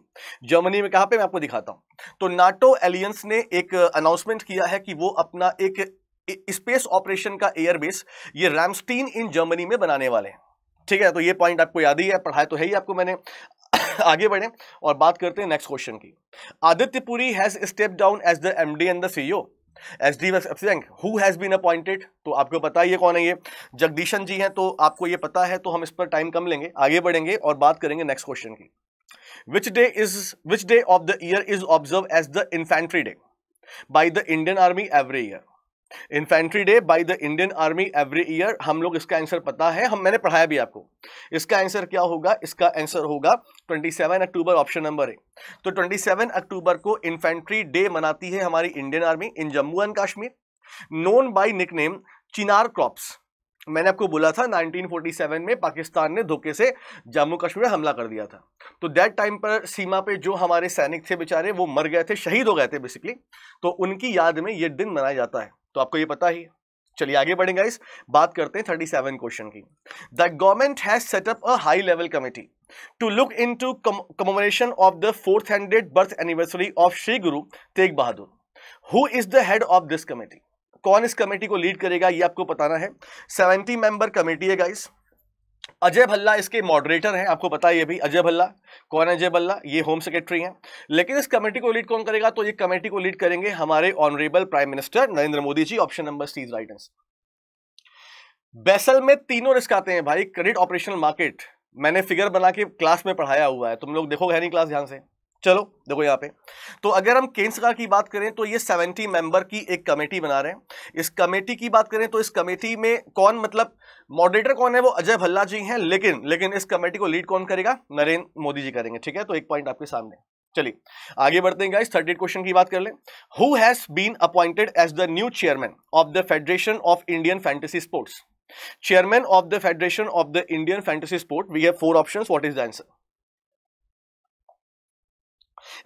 Germany में कहाँ पे मैं आपको दिखाता हूँ तो नाटो एलियंस ने एक अनाउंसमेंट uh, किया है कि वो अपना एक स्पेस ऑपरेशन का एयरबेस ये रैमस्टीन इन जर्मनी में बनाने वाले हैं ठीक है तो ये पॉइंट आपको याद ही है पढ़ाया तो है ही आपको मैंने आगे बढ़े और बात करते हैं नेक्स्ट क्वेश्चन की Aditya Puri has step down as the MD and the CEO S D F C bank who has been appointed तो आपको पता है कौन है ये जगदीशन जी हैं तो आपको ये पता है तो हम इस पर टाइम कम लेंगे आगे बढ़ेंगे और बात करेंगे नेक्स्ट क्वेश्चन की which day is which day of the year is observe as the infantry day by the Indian army every year infantry day by the Indian army every year हम लोग इसका आंसर पता है हम मैंने पढ़ाया भी आपको इसका आंसर क्या होगा इसका आंसर होगा 27 अक्टूबर ऑप्शन नंबर ए तो 27 अक्टूबर को इन्फेंट्री डे मनाती है हमारी Indian army in Jammu and Kashmir known by nickname Chinar crops मैंने आपको बोला था 1947 में पाकिस्तान ने धोखे से जम्मू कश्मीर हमला कर दिया था तो दैट टाइम पर सीमा पे जो हमारे सैनिक थे बेचारे वो मर गए थे शहीद हो गए थे बेसिकली तो उनकी याद में ये दिन मनाया जाता है तो आपको ये पता ही चलिए आगे बढ़ेंगे इस बात करते हैं थर्टी सेवन क्वेश्चन की the government has set up a high level committee to look in to commemoration of the fourth hundred birth anniversary of Shri Guru Tegh Bahadur who is the head of this committee कौन इस कमेटी को lead करेगा ये आपको बताना है seventy member committee है guys Ajay Bhalla इसके मॉडरेटर हैं आपको पता है ये भी अजय भल्ला कौन है अजय भल्ला ये होम सेक्रेटरी हैं लेकिन इस कमेटी को लीड कौन करेगा तो ये कमेटी को लीड करेंगे हमारे honourable prime minister Narendra Modi ji option number C is right answer Basel में तीनों रिस्क आते हैं भाई क्रेडिट ऑपरेशनल मार्केट मैंने फिगर बना के क्लास में पढ़ाया हुआ है तुम लोग देखोगे नहीं क्लास ध्यान से चलो देखो यहाँ पे तो अगर हम केंद्र सरकार की बात करें तो ये सेवेंटी मेंबर की एक कमेटी बना रहे हैं इस कमेटी की बात करें तो इस कमेटी में कौन मतलब मॉडरेटर कौन है वो अजय भल्ला जी हैं लेकिन लेकिन इस कमेटी को लीड कौन करेगा नरेंद्र मोदी जी करेंगे ठीक है तो एक पॉइंट आपके सामने चलिए आगे बढ़ते हैं गाइस थर्ड क्वेश्चन की बात कर लें who has been appointed as the new chairman of the federation of Indian fantasy sports chairman of the federation of the Indian fantasy sport we have four options what is the answer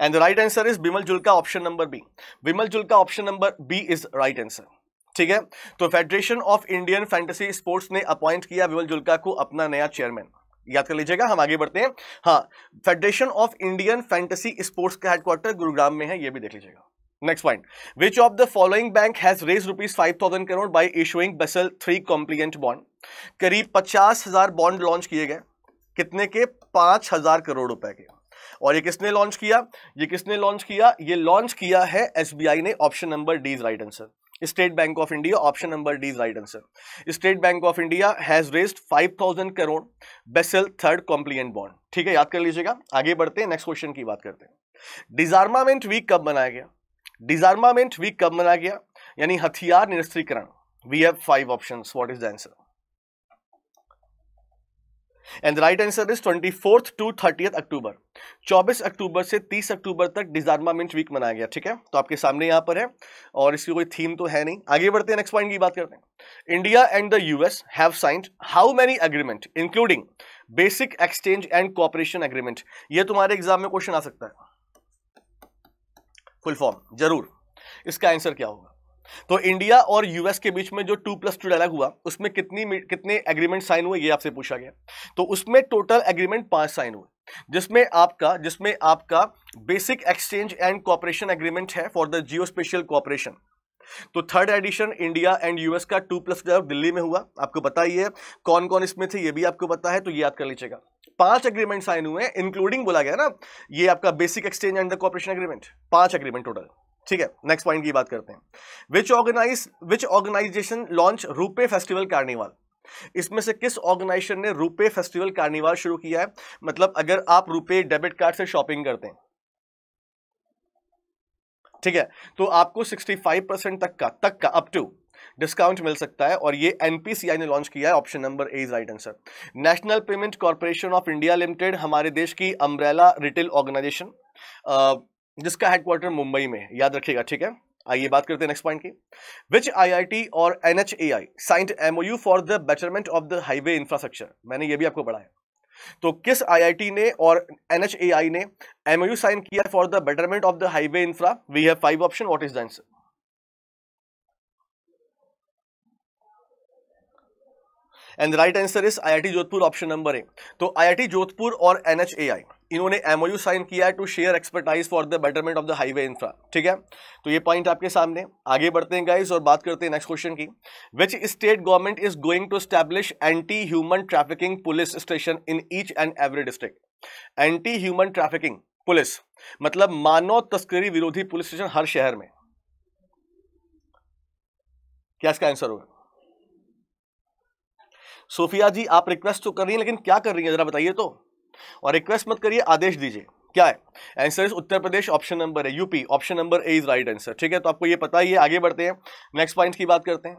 and the right answer is Bimal julka option number B Bimal julka option number B is right answer ठीक है तो federation of Indian fantasy sports ने appoint किया बिमल जुल्का को अपना नया chairman याद कर लीजिएगा हम आगे बढ़ते हैं हाँ federation of Indian fantasy sports का हेडक्वार्टर गुरुग्राम में है ये भी देख लीजिएगा next point which of the following bank has raise rupees five thousand crore by issuing Basel three compliant bond करीब पचास हजार बॉन्ड लॉन्च किए गए कितने के पांच हजार करोड़ रुपए के और ये किसने लॉन्च किया ये किसने लॉन्च किया ये लॉन्च किया है एसबीआई ने option number D is right answer state bank of India option number D is right answer state bank of India has raised 5000 crore Basel third compliant bond ठीक है याद कर लीजिएगा आगे बढ़ते हैं नेक्स्ट क्वेश्चन की बात करते हैं डिजार्मामेंट वीक कब मनाया गया डिजार्मामेंट वीक कब मनाया गया यानी हथियार निरस्त्रीकरण we have five option what is the answer and the right answer is twenty fourth to thirtieth October चौबीस अक्टूबर से तीस अक्टूबर तक डिजार्मामेंट वीक मनाया गया ठीक है तो आपके सामने यहां पर है और इसकी कोई थीम तो है नहीं आगे बढ़ते हैं नेक्स्ट पॉइंट की बात करते हैं India and the US have signed how many agreement including basic exchange and cooperation agreement यह तुम्हारे एग्जाम में क्वेश्चन आ सकता है फुल फॉर्म जरूर इसका आंसर क्या होगा तो इंडिया और यूएस के बीच में जो टू प्लस टू डायलॉग हुआ उसमें कितनी कितने एग्रीमेंट साइन हुए ये आपसे पूछा गया तो उसमें टोटल एग्रीमेंट पांच साइन हुए जिसमें आपका जिसमें आपका basic exchange and cooperation agreement है for the geospatial cooperation तो third edition India and US का टू प्लस डायलॉग दिल्ली में हुआ आपको पता ही है कौन कौन इसमें थे ये भी आपको पता है तो ये याद कर लीजिएगा पांच एग्रीमेंट साइन हुए इंक्लूडिंग बोला गया ना ये आपका basic exchange and the cooperation agreement पांच एग्रीमेंट टोटल ठीक है नेक्स्ट पॉइंट की बात करते हैं which organize which organization launch RuPay festival carnival इसमें से किस ऑर्गेनाइजेशन ने रूपे फेस्टिवल कार्निवाल शुरू किया है मतलब अगर आप रूपे डेबिट कार्ड से शॉपिंग करते हैं ठीक है तो आपको 65 परसेंट तक का तक का अप टू डिस्काउंट मिल सकता है और ये एनपीसीआई ने लॉन्च किया है option number A is right answer national payment corporation of India limited हमारे देश की अम्ब्रेला रिटेल ऑर्गेनाइजेशन जिसका हेडक्वार्टर मुंबई में याद रखिएगा ठीक है आइए बात करते हैं नेक्स्ट पॉइंट की विच आईआईटी और NHAI signed MOU for the betterment of the highway infrastructure मैंने ये भी आपको पढ़ाया तो किस आईआईटी ने और एनएचएआई ने एमओयू साइन किया for the betterment of the highway infra we have five option what is the answer and right answer is I Jodhpur option number A तो आई जोधपुर और एन इन्होंने एमओयू साइन किया है to share expertise for the betterment of the highway infra ठीक है तो ये point आपके सामने आगे बढ़ते हैं गाइस और बात करते हैं नेक्स्ट क्वेश्चन की which state government is going to establish anti human trafficking police station in each and every district anti human trafficking police मतलब मानव तस्करी विरोधी पुलिस स्टेशन हर शहर में क्या इसका आंसर होगा सोफिया जी आप रिक्वेस्ट तो कर रही हैं लेकिन क्या कर रही हैं ज़रा बताइए तो और रिक्वेस्ट मत करिए आदेश दीजिए क्या है answer is Uttar Pradesh option number है UP option number A is right answer ठीक है तो आपको ये पता ही है आगे बढ़ते हैं नेक्स्ट पॉइंट की बात करते हैं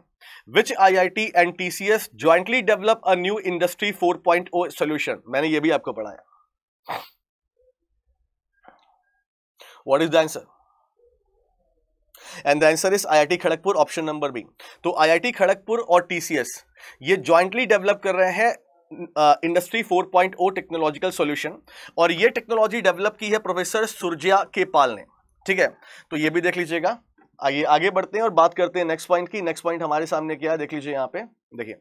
which I I T and T C S jointly develop a new industry four point O solution मैंने ये भी आपको पढ़ाया what is the answer and the answer is IIT Kharagpur option number B तो आईआईटी खड़गपुर और टीसीएस ये jointly develop कर रहे हैं इंडस्ट्री 4.0 टेक्नोलॉजिकल सोल्यूशन और ये टेक्नोलॉजी डेवलप की है प्रोफेसर सुरजिया के पाल ने ठीक है तो ये भी देख लीजिएगा आगे आगे बढ़ते हैं और बात करते हैं नेक्स्ट पॉइंट की नेक्स्ट पॉइंट हमारे सामने क्या है देख लीजिए यहाँ पे देखिए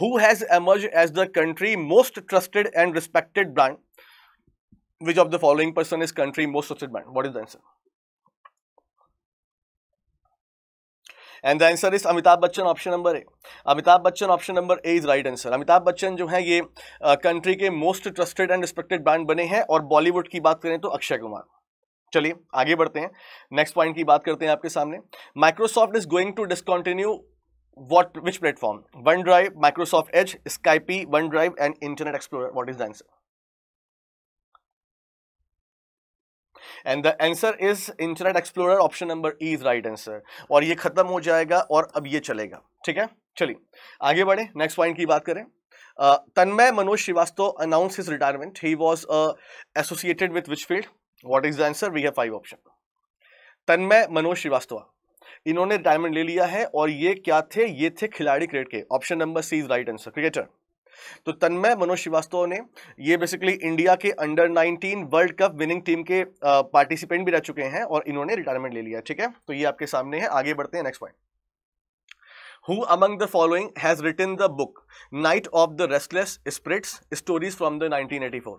who has emerge as the country most trusted and respected brand which of the following person is country most trusted brand what is the answer and the answer is Amitabh Bachchan option number A Amitabh Bachchan option number A is right answer Amitabh Bachchan जो है ये country uh, के most trusted and respected brand बने हैं और बॉलीवुड की बात करें तो अक्षय कुमार चलिए आगे बढ़ते हैं नेक्स्ट पॉइंट की बात करते हैं आपके सामने Microsoft is going to discontinue what which platform one drive Microsoft edge Skype one drive and internet explore what is the answer and the answer is internet explorer option number E is right answer और ये खत्म हो जाएगा और अब ये चलेगा ठीक है चलिए आगे बढ़े नेक्स्ट पॉइंट की बात करें Tanmay Manoj Srivastava announce his retirement he was associated with which field what is the answer we have five option Tanmay Manoj Srivastava इन्होंने रिटायरमेंट ले लिया है और ये क्या थे ये थे खिलाड़ी क्रिकेट के option number C is right answer cricketer तो तन्मय मनोज श्रीवास्तव ने ये बेसिकली इंडिया के under 19 world cup winning team के पार्टिसिपेंट भी रह चुके हैं और इन्होंने रिटायरमेंट ले लिया ठीक है तो ये आपके सामने है आगे बढ़ते हैं next point Who among the following has written the book Night of the Restless Spirits Stories from the 1984?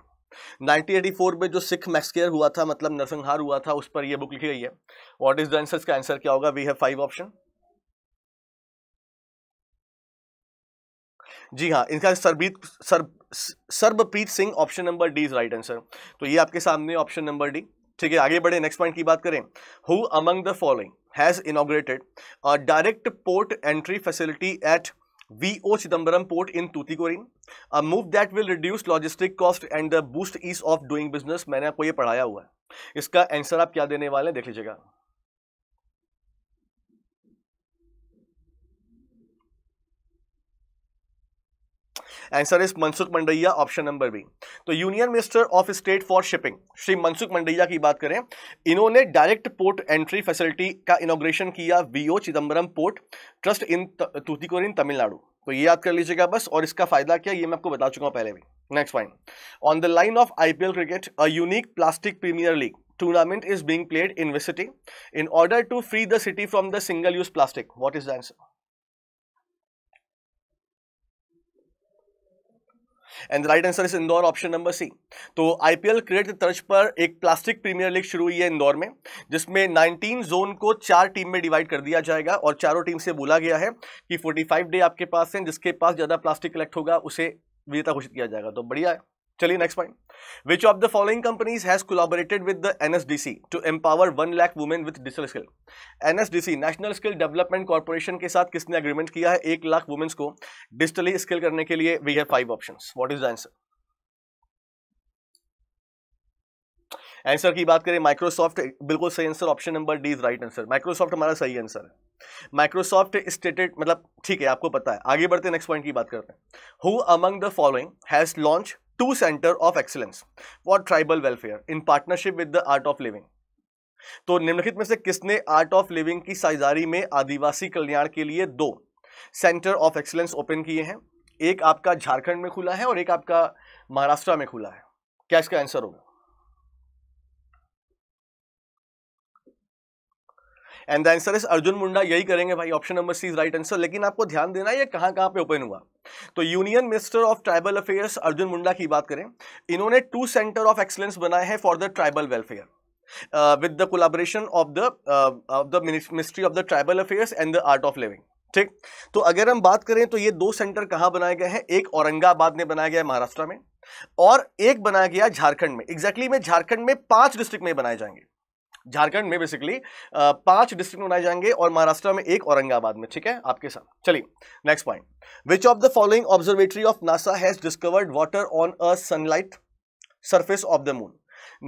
1984 में जो सिख मैक्सकेयर हुआ था मतलब नरसंहार हुआ था उस पर ये बुक लिखी गई है व्हाट इज द आंसर इसका आंसर क्या होगा वी हैव फाइव ऑप्शन जी हाँ इनका सरबीत सर Sarbpreet Singh option number D is right answer तो ये आपके सामने ऑप्शन नंबर डी ठीक है आगे बढ़े नेक्स्ट पॉइंट की बात करें who among the following has inaugurated direct port entry facility at V O Chidambaram port in Tuticorin, a move that will reduce logistic cost and the boost ease of doing business मैंने आपको ये पढ़ाया हुआ है इसका आंसर आप क्या देने वाले हैं देख लीजिएगा answer is Mansukh Mandaviya option number B तो union minister of state for shipping Shri Mansukh Mandaviya की बात करें इन्होंने डायरेक्ट पोर्ट एंट्री फैसिलिटी का इनोग्रेशन किया VO Chidambaram port trust in Tuticorin Tamil Nadu तो ये याद कर लीजिएगा बस और इसका फायदा क्या ये मैं आपको बता चुका हूँ पहले भी next point on the line of I cricket a unique plastic premier league tournament is being played in which city in order to free the city from the single use plastic plastic is the answer and the right answer is Indore option number C तो IPL cricket की तर्ज पर एक plastic premier league शुरू हुई है इंदौर में जिसमें 19 जोन को चार टीम में डिवाइड कर दिया जाएगा और चारों टीम से बोला गया है कि 45 डे आपके पास हैं जिसके पास ज़्यादा प्लास्टिक कलेक्ट होगा उसे विजेता घोषित किया जाएगा तो बढ़िया है चलिए next point which of the following companies has collaborated with the NSDC to empower one lakh women with digital skill NSDC national skill development corporation के साथ किसने अग्रीमेंट किया है एक लाख वुमेन्स को डिजिटली स्किल करने के लिए we have five option what is the answer answer की बात करें माइक्रोसॉफ्ट बिल्कुल सही answer option number D is right answer Microsoft हमारा सही आंसर है माइक्रोसॉफ्ट स्टेटेड मतलब ठीक है आपको पता है आगे बढ़ते नेक्स्ट पॉइंट की बात करते हैं who among the following has launch two center of excellence for tribal welfare in partnership with the art of living तो निम्नलिखित में से किसने आर्ट ऑफ लिविंग की साझेदारी में आदिवासी कल्याण के लिए दो सेंटर ऑफ एक्सलेंस ओपन किए हैं एक आपका झारखंड में खुला है और एक आपका महाराष्ट्र में खुला है क्या इसका आंसर होगा and the answer is Arjun Munda यही करेंगे भाई option number C is right answer लेकिन आपको ध्यान देना ये कहाँ कहाँ पे ओपन हुआ तो union minister of tribal affairs Arjun Munda की बात करें इन्होंने टू सेंटर ऑफ एक्सलेंस बनाए हैं for the tribal welfare with the collaboration of the of the ministry of the tribal affairs and the art of living ठीक तो अगर हम बात करें तो ये दो सेंटर कहाँ बनाए गए हैं एक औरंगाबाद में बनाया गया है महाराष्ट्र में और एक बनाया गया झारखंड में एग्जैक्टली exactly में झारखंड में पांच डिस्ट्रिक्ट में बनाए जाएंगे झारखंड में बेसिकली पांच डिस्ट्रिक्ट बनाए जाएंगे और महाराष्ट्र में एक औरंगाबाद में ठीक है आपके साथ चलिए next point which of the following observatory of NASA has discovered water on a sunlight surface of the moon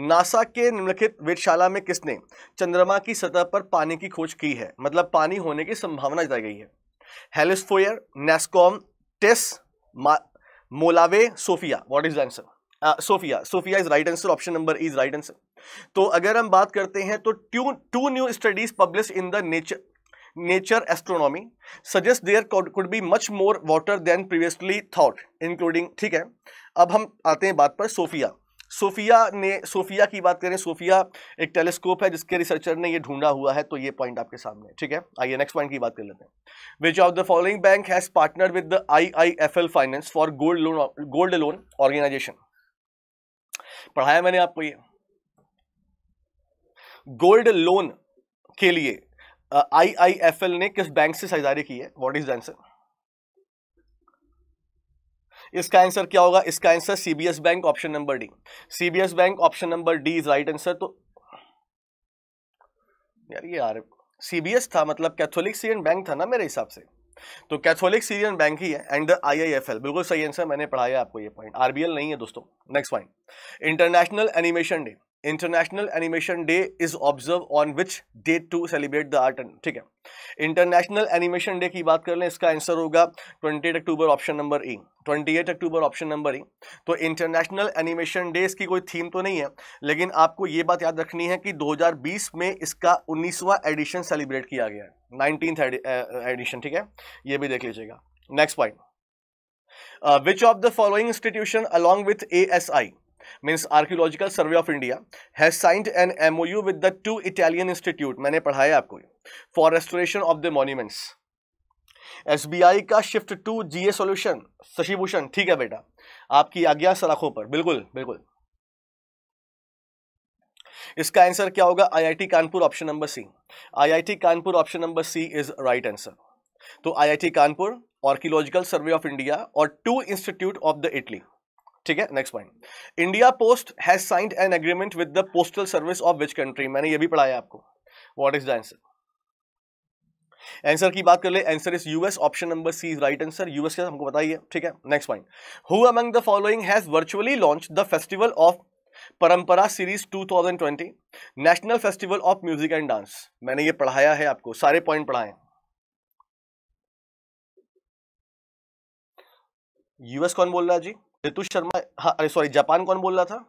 NASA के निम्नलिखित वेधशाला में किसने चंद्रमा की सतह पर पानी की खोज की है मतलब पानी होने की संभावना जताई गई है heliosphere NASSCOM TESS Molave SOFIA what is the answer SOFIA SOFIA is right answer option number is right answer तो अगर हम बात करते हैं तो two two new studies published in the nature nature astronomy suggest there could be much more water than previously thought including ठीक है अब हम आते हैं बात पर सोफिया सोफिया ने सोफिया की बात करें सोफिया एक टेलीस्कोप है जिसके रिसर्चर ने ये ढूंढा हुआ है तो ये पॉइंट आपके सामने ठीक है आइए नेक्स्ट पॉइंट की बात कर लेते हैं which of the following bank has partner with the I I F L finance for gold loan gold loan organization पढ़ाया मैंने आपको ये गोल्ड लोन के लिए आई आई एफ एल ने किस बैंक से साझेदारी की है व्हाट इज द आंसर इसका आंसर क्या होगा इसका answer CBS bank option number D CBS bank option number D is right answer तो यार ये आर सीबीएस था मतलब कैथोलिक सीएन बैंक था ना मेरे हिसाब से तो कैथोलिक सीरियन बैंक ही है एंड एफ आईआईएफएल बिल्कुल सही आंसर मैंने पढ़ाया आपको ये पॉइंट आरबीएल नहीं है दोस्तों next point international animation day international animation day is observe on which date to celebrate the art and ठीक है इंटरनेशनल एनिमेशन डे की बात कर लें इसका आंसर होगा 28 अक्टूबर ऑप्शन नंबर ई 28 अक्टूबर ऑप्शन नंबर ई तो इंटरनेशनल एनिमेशन डे इसकी कोई थीम तो नहीं है लेकिन आपको ये बात याद रखनी है कि 2020 में इसका 19वां एडिशन सेलिब्रेट किया गया है नाइनटीन एडिशन ठीक है ये भी देख लीजिएगा next point which of the following institution along with A S I means archaeological survey of India has signed an M O U with the two Italian institute मैंने पढ़ाया आपको for restoration of the monuments SBI का shift to G A solution Shashibhushan ठीक है बेटा आपकी आज्ञा सलाखों पर बिल्कुल बिल्कुल इसका आंसर क्या होगा IIT Kanpur option number C IIT Kanpur option number C is right answer तो IIT Kanpur archaeological survey of India और two institute of the Italy ठीक है next point India post has signed an agreement with the postal service of which country मैंने ये भी पढ़ाया आपको what is the answer answer की बात कर ले answer is US option number C is right answer US का हमको बताइए ठीक है next point who among the following has virtually launch the festival of Parampara series 2020 national festival of music and dance मैंने ये पढ़ाया है आपको सारे पॉइंट पढ़ाए यूएस कौन बोल रहा है जी रितु शर्मा हाँ अरे सॉरी जापान कौन बोल रहा था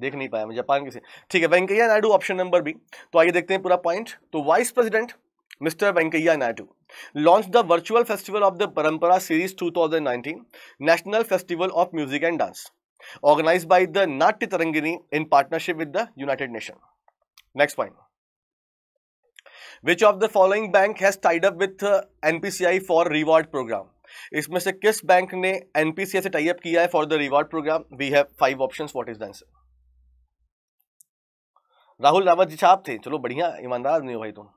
देख नहीं पाया मैं जापान किसी ठीक है Venkaiah Naidu option number B तो आइए देखते हैं पूरा पॉइंट तो vice president mister Venkaiah Naidu launch the virtual festival of the Parampara series 2019 national festival of music and dance organise by the Natya Tarangini in partnership with the united nation next point which of the following bank has tied up with NPCI for reward programme इसमें से किस bank ने एनपीसीए से type किया है for the reward programme we have five option what is the answer Rahul Rawat ji छाप थे चलो बढ़िया ईमानदार नहीं हो भाई तुम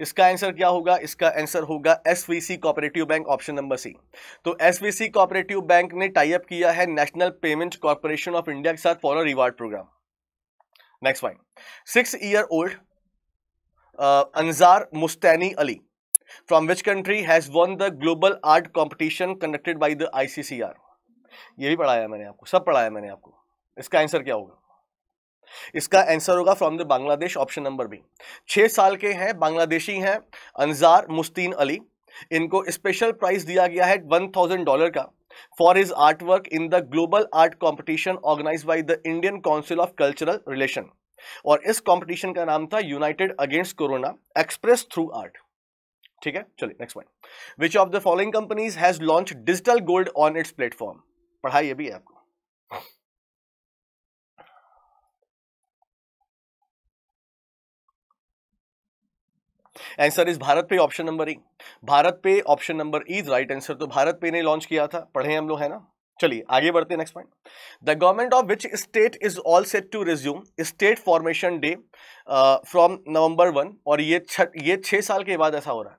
इसका आंसर क्या होगा इसका आंसर होगा SVC V cooperative bank option number C तो एसवीसी वी कोऑपरेटिव बैंक ने टाई अप किया है national payment corporation of India के साथ for a reward programme next point six year old Anjar Mustaini Ali from which country has won the global art competition conducted by the I ये भी पढ़ाया मैंने आपको सब पढ़ाया मैंने आपको इसका आंसर क्या होगा इसका आंसर होगा from the Bangladesh option number B छह साल के हैं बांग्लादेशी हैं अनजार मुस्तीन अली इनको स्पेशल प्राइज दिया गया है वन थाउजेंड डॉलर का for is art work in the global art competition organise by the Indian council of cultural relation और इस कॉम्पिटिशन का नाम था united against corona express through art ठीक है चलिए next point which of the following companies has launch digital gold on its platform पढ़ाई भी है आपको answer is Bharat Pe option number E Bharat Pe option number E right answer तो भारत पे ने लॉन्च किया था पढ़े हम लोग है ना चलिए आगे बढ़ते हैं next point the government of which state is all set to resume state formation day from November one और ये छ ये छह साल के बाद ऐसा हो रहा है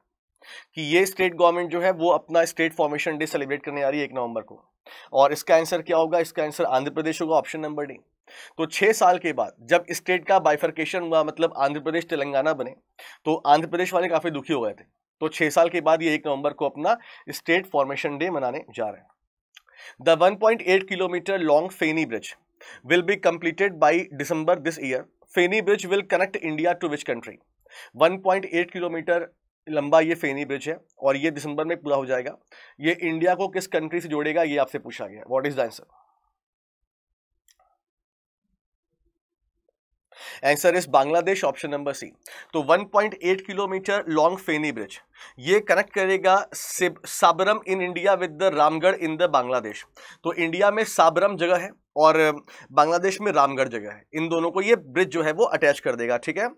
कि ये स्टेट गवर्नमेंट जो है वो अपना स्टेट फॉर्मेशन डे सेलिब्रेट करने आ रही है एक नवंबर को और इसका आंसर क्या होगा इसका आंसर आंध्र प्रदेश होगा ऑप्शन नंबर डी तो छह साल के बाद जब स्टेट का बाइफर्केशन हुआ मतलब आंध्र प्रदेश तेलंगाना बने तो आंध्र प्रदेश वाले काफ़ी दुखी हो गए थे तो छह साल के बाद ये एक नवंबर को अपना स्टेट फॉर्मेशन डे मनाने जा रहे हैं the 1.8 kilometre long Feni bridge will be completed by December this year Feni bridge will connect India to which country 1.8 kilometre लंबा ये फेनी ब्रिज है और ये दिसंबर में पूरा हो जाएगा ये इंडिया को किस कंट्री से जोड़ेगा ये आपसे पूछा गया what is the answer answer is Bangladesh option number C तो 1.8 किलोमीटर लॉन्ग फेनी ब्रिज ये कनेक्ट करेगा Sabroom in India with the Ramgarh in the Bangladesh तो इंडिया में साबरम जगह है और बांग्लादेश में रामगढ़ जगह है इन दोनों को ये ब्रिज जो है वो अटैच कर देगा ठीक है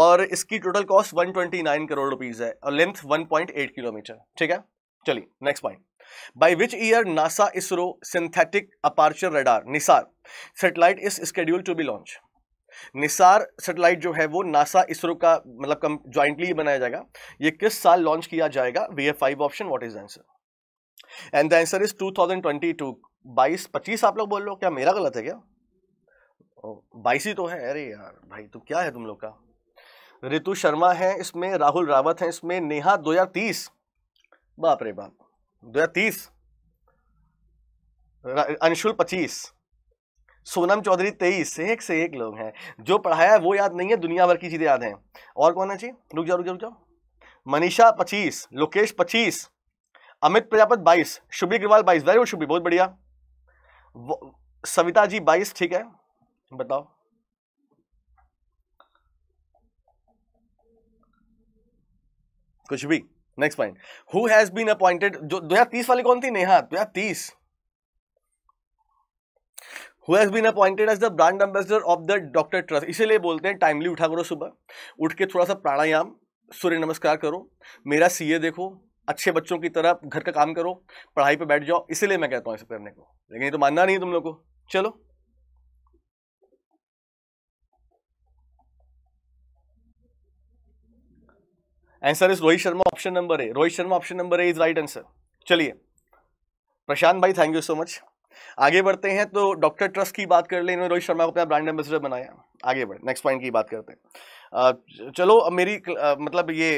और इसकी टोटल कॉस्ट 129 करोड़ रुपीज़ है और लेंथ 1.8 किलोमीटर ठीक है चलिए next point by which year NASA ISRO synthetic aperture radar NISAR satellite is scheduled to be launched NISAR satellite जो है वो नासा इसरो का मतलब कम ज्वाइंटली बनाया जाएगा ये किस साल लॉन्च किया जाएगा we have five option what is answer and the answer is two thousand twenty two बाईस पच्चीस आप लोग बोल रहे हो क्या मेरा गलत है क्या बाईस ही तो है अरे यार भाई तो क्या है तुम लोग का रितु शर्मा है इसमें राहुल रावत है इसमें नेहा दो हजार तीस बाप रे बाप दो हजार तीस अंशुल पच्चीस सोनम चौधरी तेईस से एक से एक लोग हैं जो पढ़ाया है वो याद नहीं है दुनिया भर की चीज़ें याद हैं और कौन है जी रुक जाओ रुक जाओ रुक जाओ मनीषा पच्चीस लोकेश पच्चीस अमित प्रजापत बाईस शुभी अग्रवाल बाईस वेरी गुड शुभी बहुत बढ़िया सविता जी बाईस ठीक है बताओ कुछ भी next point who has been appointed जो दो हजार तीस वाली कौन थी नेहा दो हजार तीस who has been appointed as the brand ambassador of doctor trust इसीलिए बोलते हैं टाइमली उठा करो सुबह उठ के थोड़ा सा प्राणायाम सूर्य नमस्कार करो मेरा ए देखो अच्छे बच्चों की तरह घर का काम करो पढ़ाई पे बैठ जाओ इसीलिए मैं कहता हूँ ऐसे करने को लेकिन ये तो मानना नहीं है तुम लोग को चलो answer is Rohit Sharma option number A Rohit Sharma option number A is right answer चलिए प्रशांत भाई थैंक यू सो मच आगे बढ़ते हैं तो डॉक्टर ट्रस्ट की बात कर ले इन्होंने रोहित शर्मा को अपना ब्रांड एम्बेसडर बनाया आगे बढ़े नेक्स्ट पॉइंट की बात करते हैं चलो मेरी मतलब ये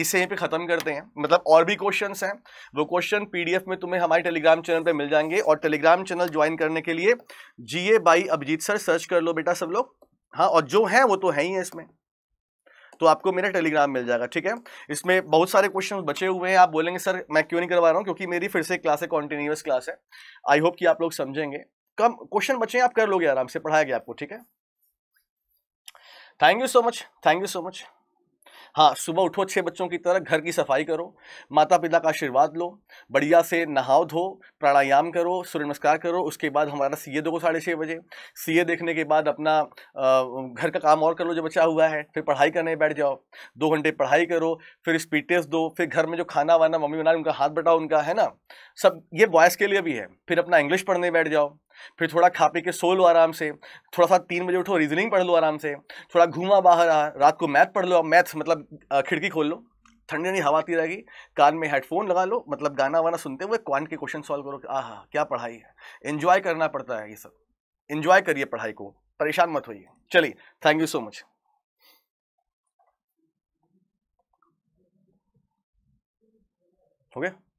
इसे यहीं पे ख़त्म करते हैं मतलब और भी क्वेश्चंस हैं वो क्वेश्चन पीडीएफ में तुम्हें हमारे टेलीग्राम चैनल पे मिल जाएंगे और टेलीग्राम चैनल ज्वाइन करने के लिए GA by Abhijeet sir search कर लो बेटा सब लोग हाँ और जो हैं वो तो हैं ही है इसमें तो आपको मेरा टेलीग्राम मिल जाएगा ठीक है इसमें बहुत सारे क्वेश्चन बचे हुए हैं आप बोलेंगे सर मैं क्यों नहीं करवा रहा हूँ क्योंकि मेरी फिर से क्लास है कॉन्टिन्यूस क्लास है आई होप कि आप लोग समझेंगे कम क्वेश्चन बचे हैं आप कर लोगे आराम से पढ़ाया गया आपको ठीक है thank you so much thank you so much हाँ सुबह उठो छः बच्चों की तरह घर की सफाई करो माता पिता का आशीर्वाद लो बढ़िया से नहाओ धो प्राणायाम करो सूर्य नमस्कार करो उसके बाद हमारा सीए ए देखो साढ़े छः बजे सीए देखने के बाद अपना घर का काम और कर लो जो बचा हुआ है फिर पढ़ाई करने बैठ जाओ दो घंटे पढ़ाई करो फिर स्पीड टेस्ट दो फिर घर में जो खाना वाना मम्मी बना उनका हाथ बटाओ उनका है ना सब ये बॉयज़ के लिए भी है फिर अपना इंग्लिश पढ़ने बैठ जाओ फिर थोड़ा खा पी के सो लो आराम से थोड़ा सा तीन बजे उठो रीजनिंग पढ़ लो आराम से थोड़ा घूमा बाहर आ रात को मैथ पढ़ लो मैथ्स मतलब खिड़की खोल लो ठंडी ठंडी हवा आती रहेगी कान में हेडफोन लगा लो मतलब गाना वाना सुनते हुए क्वांट के क्वेश्चन सॉल्व करो आह क्या पढ़ाई है एंजॉय करना पड़ता है ये सब एंजॉय करिए पढ़ाई को परेशान मत होइए चलिए थैंक यू सो मच हो गया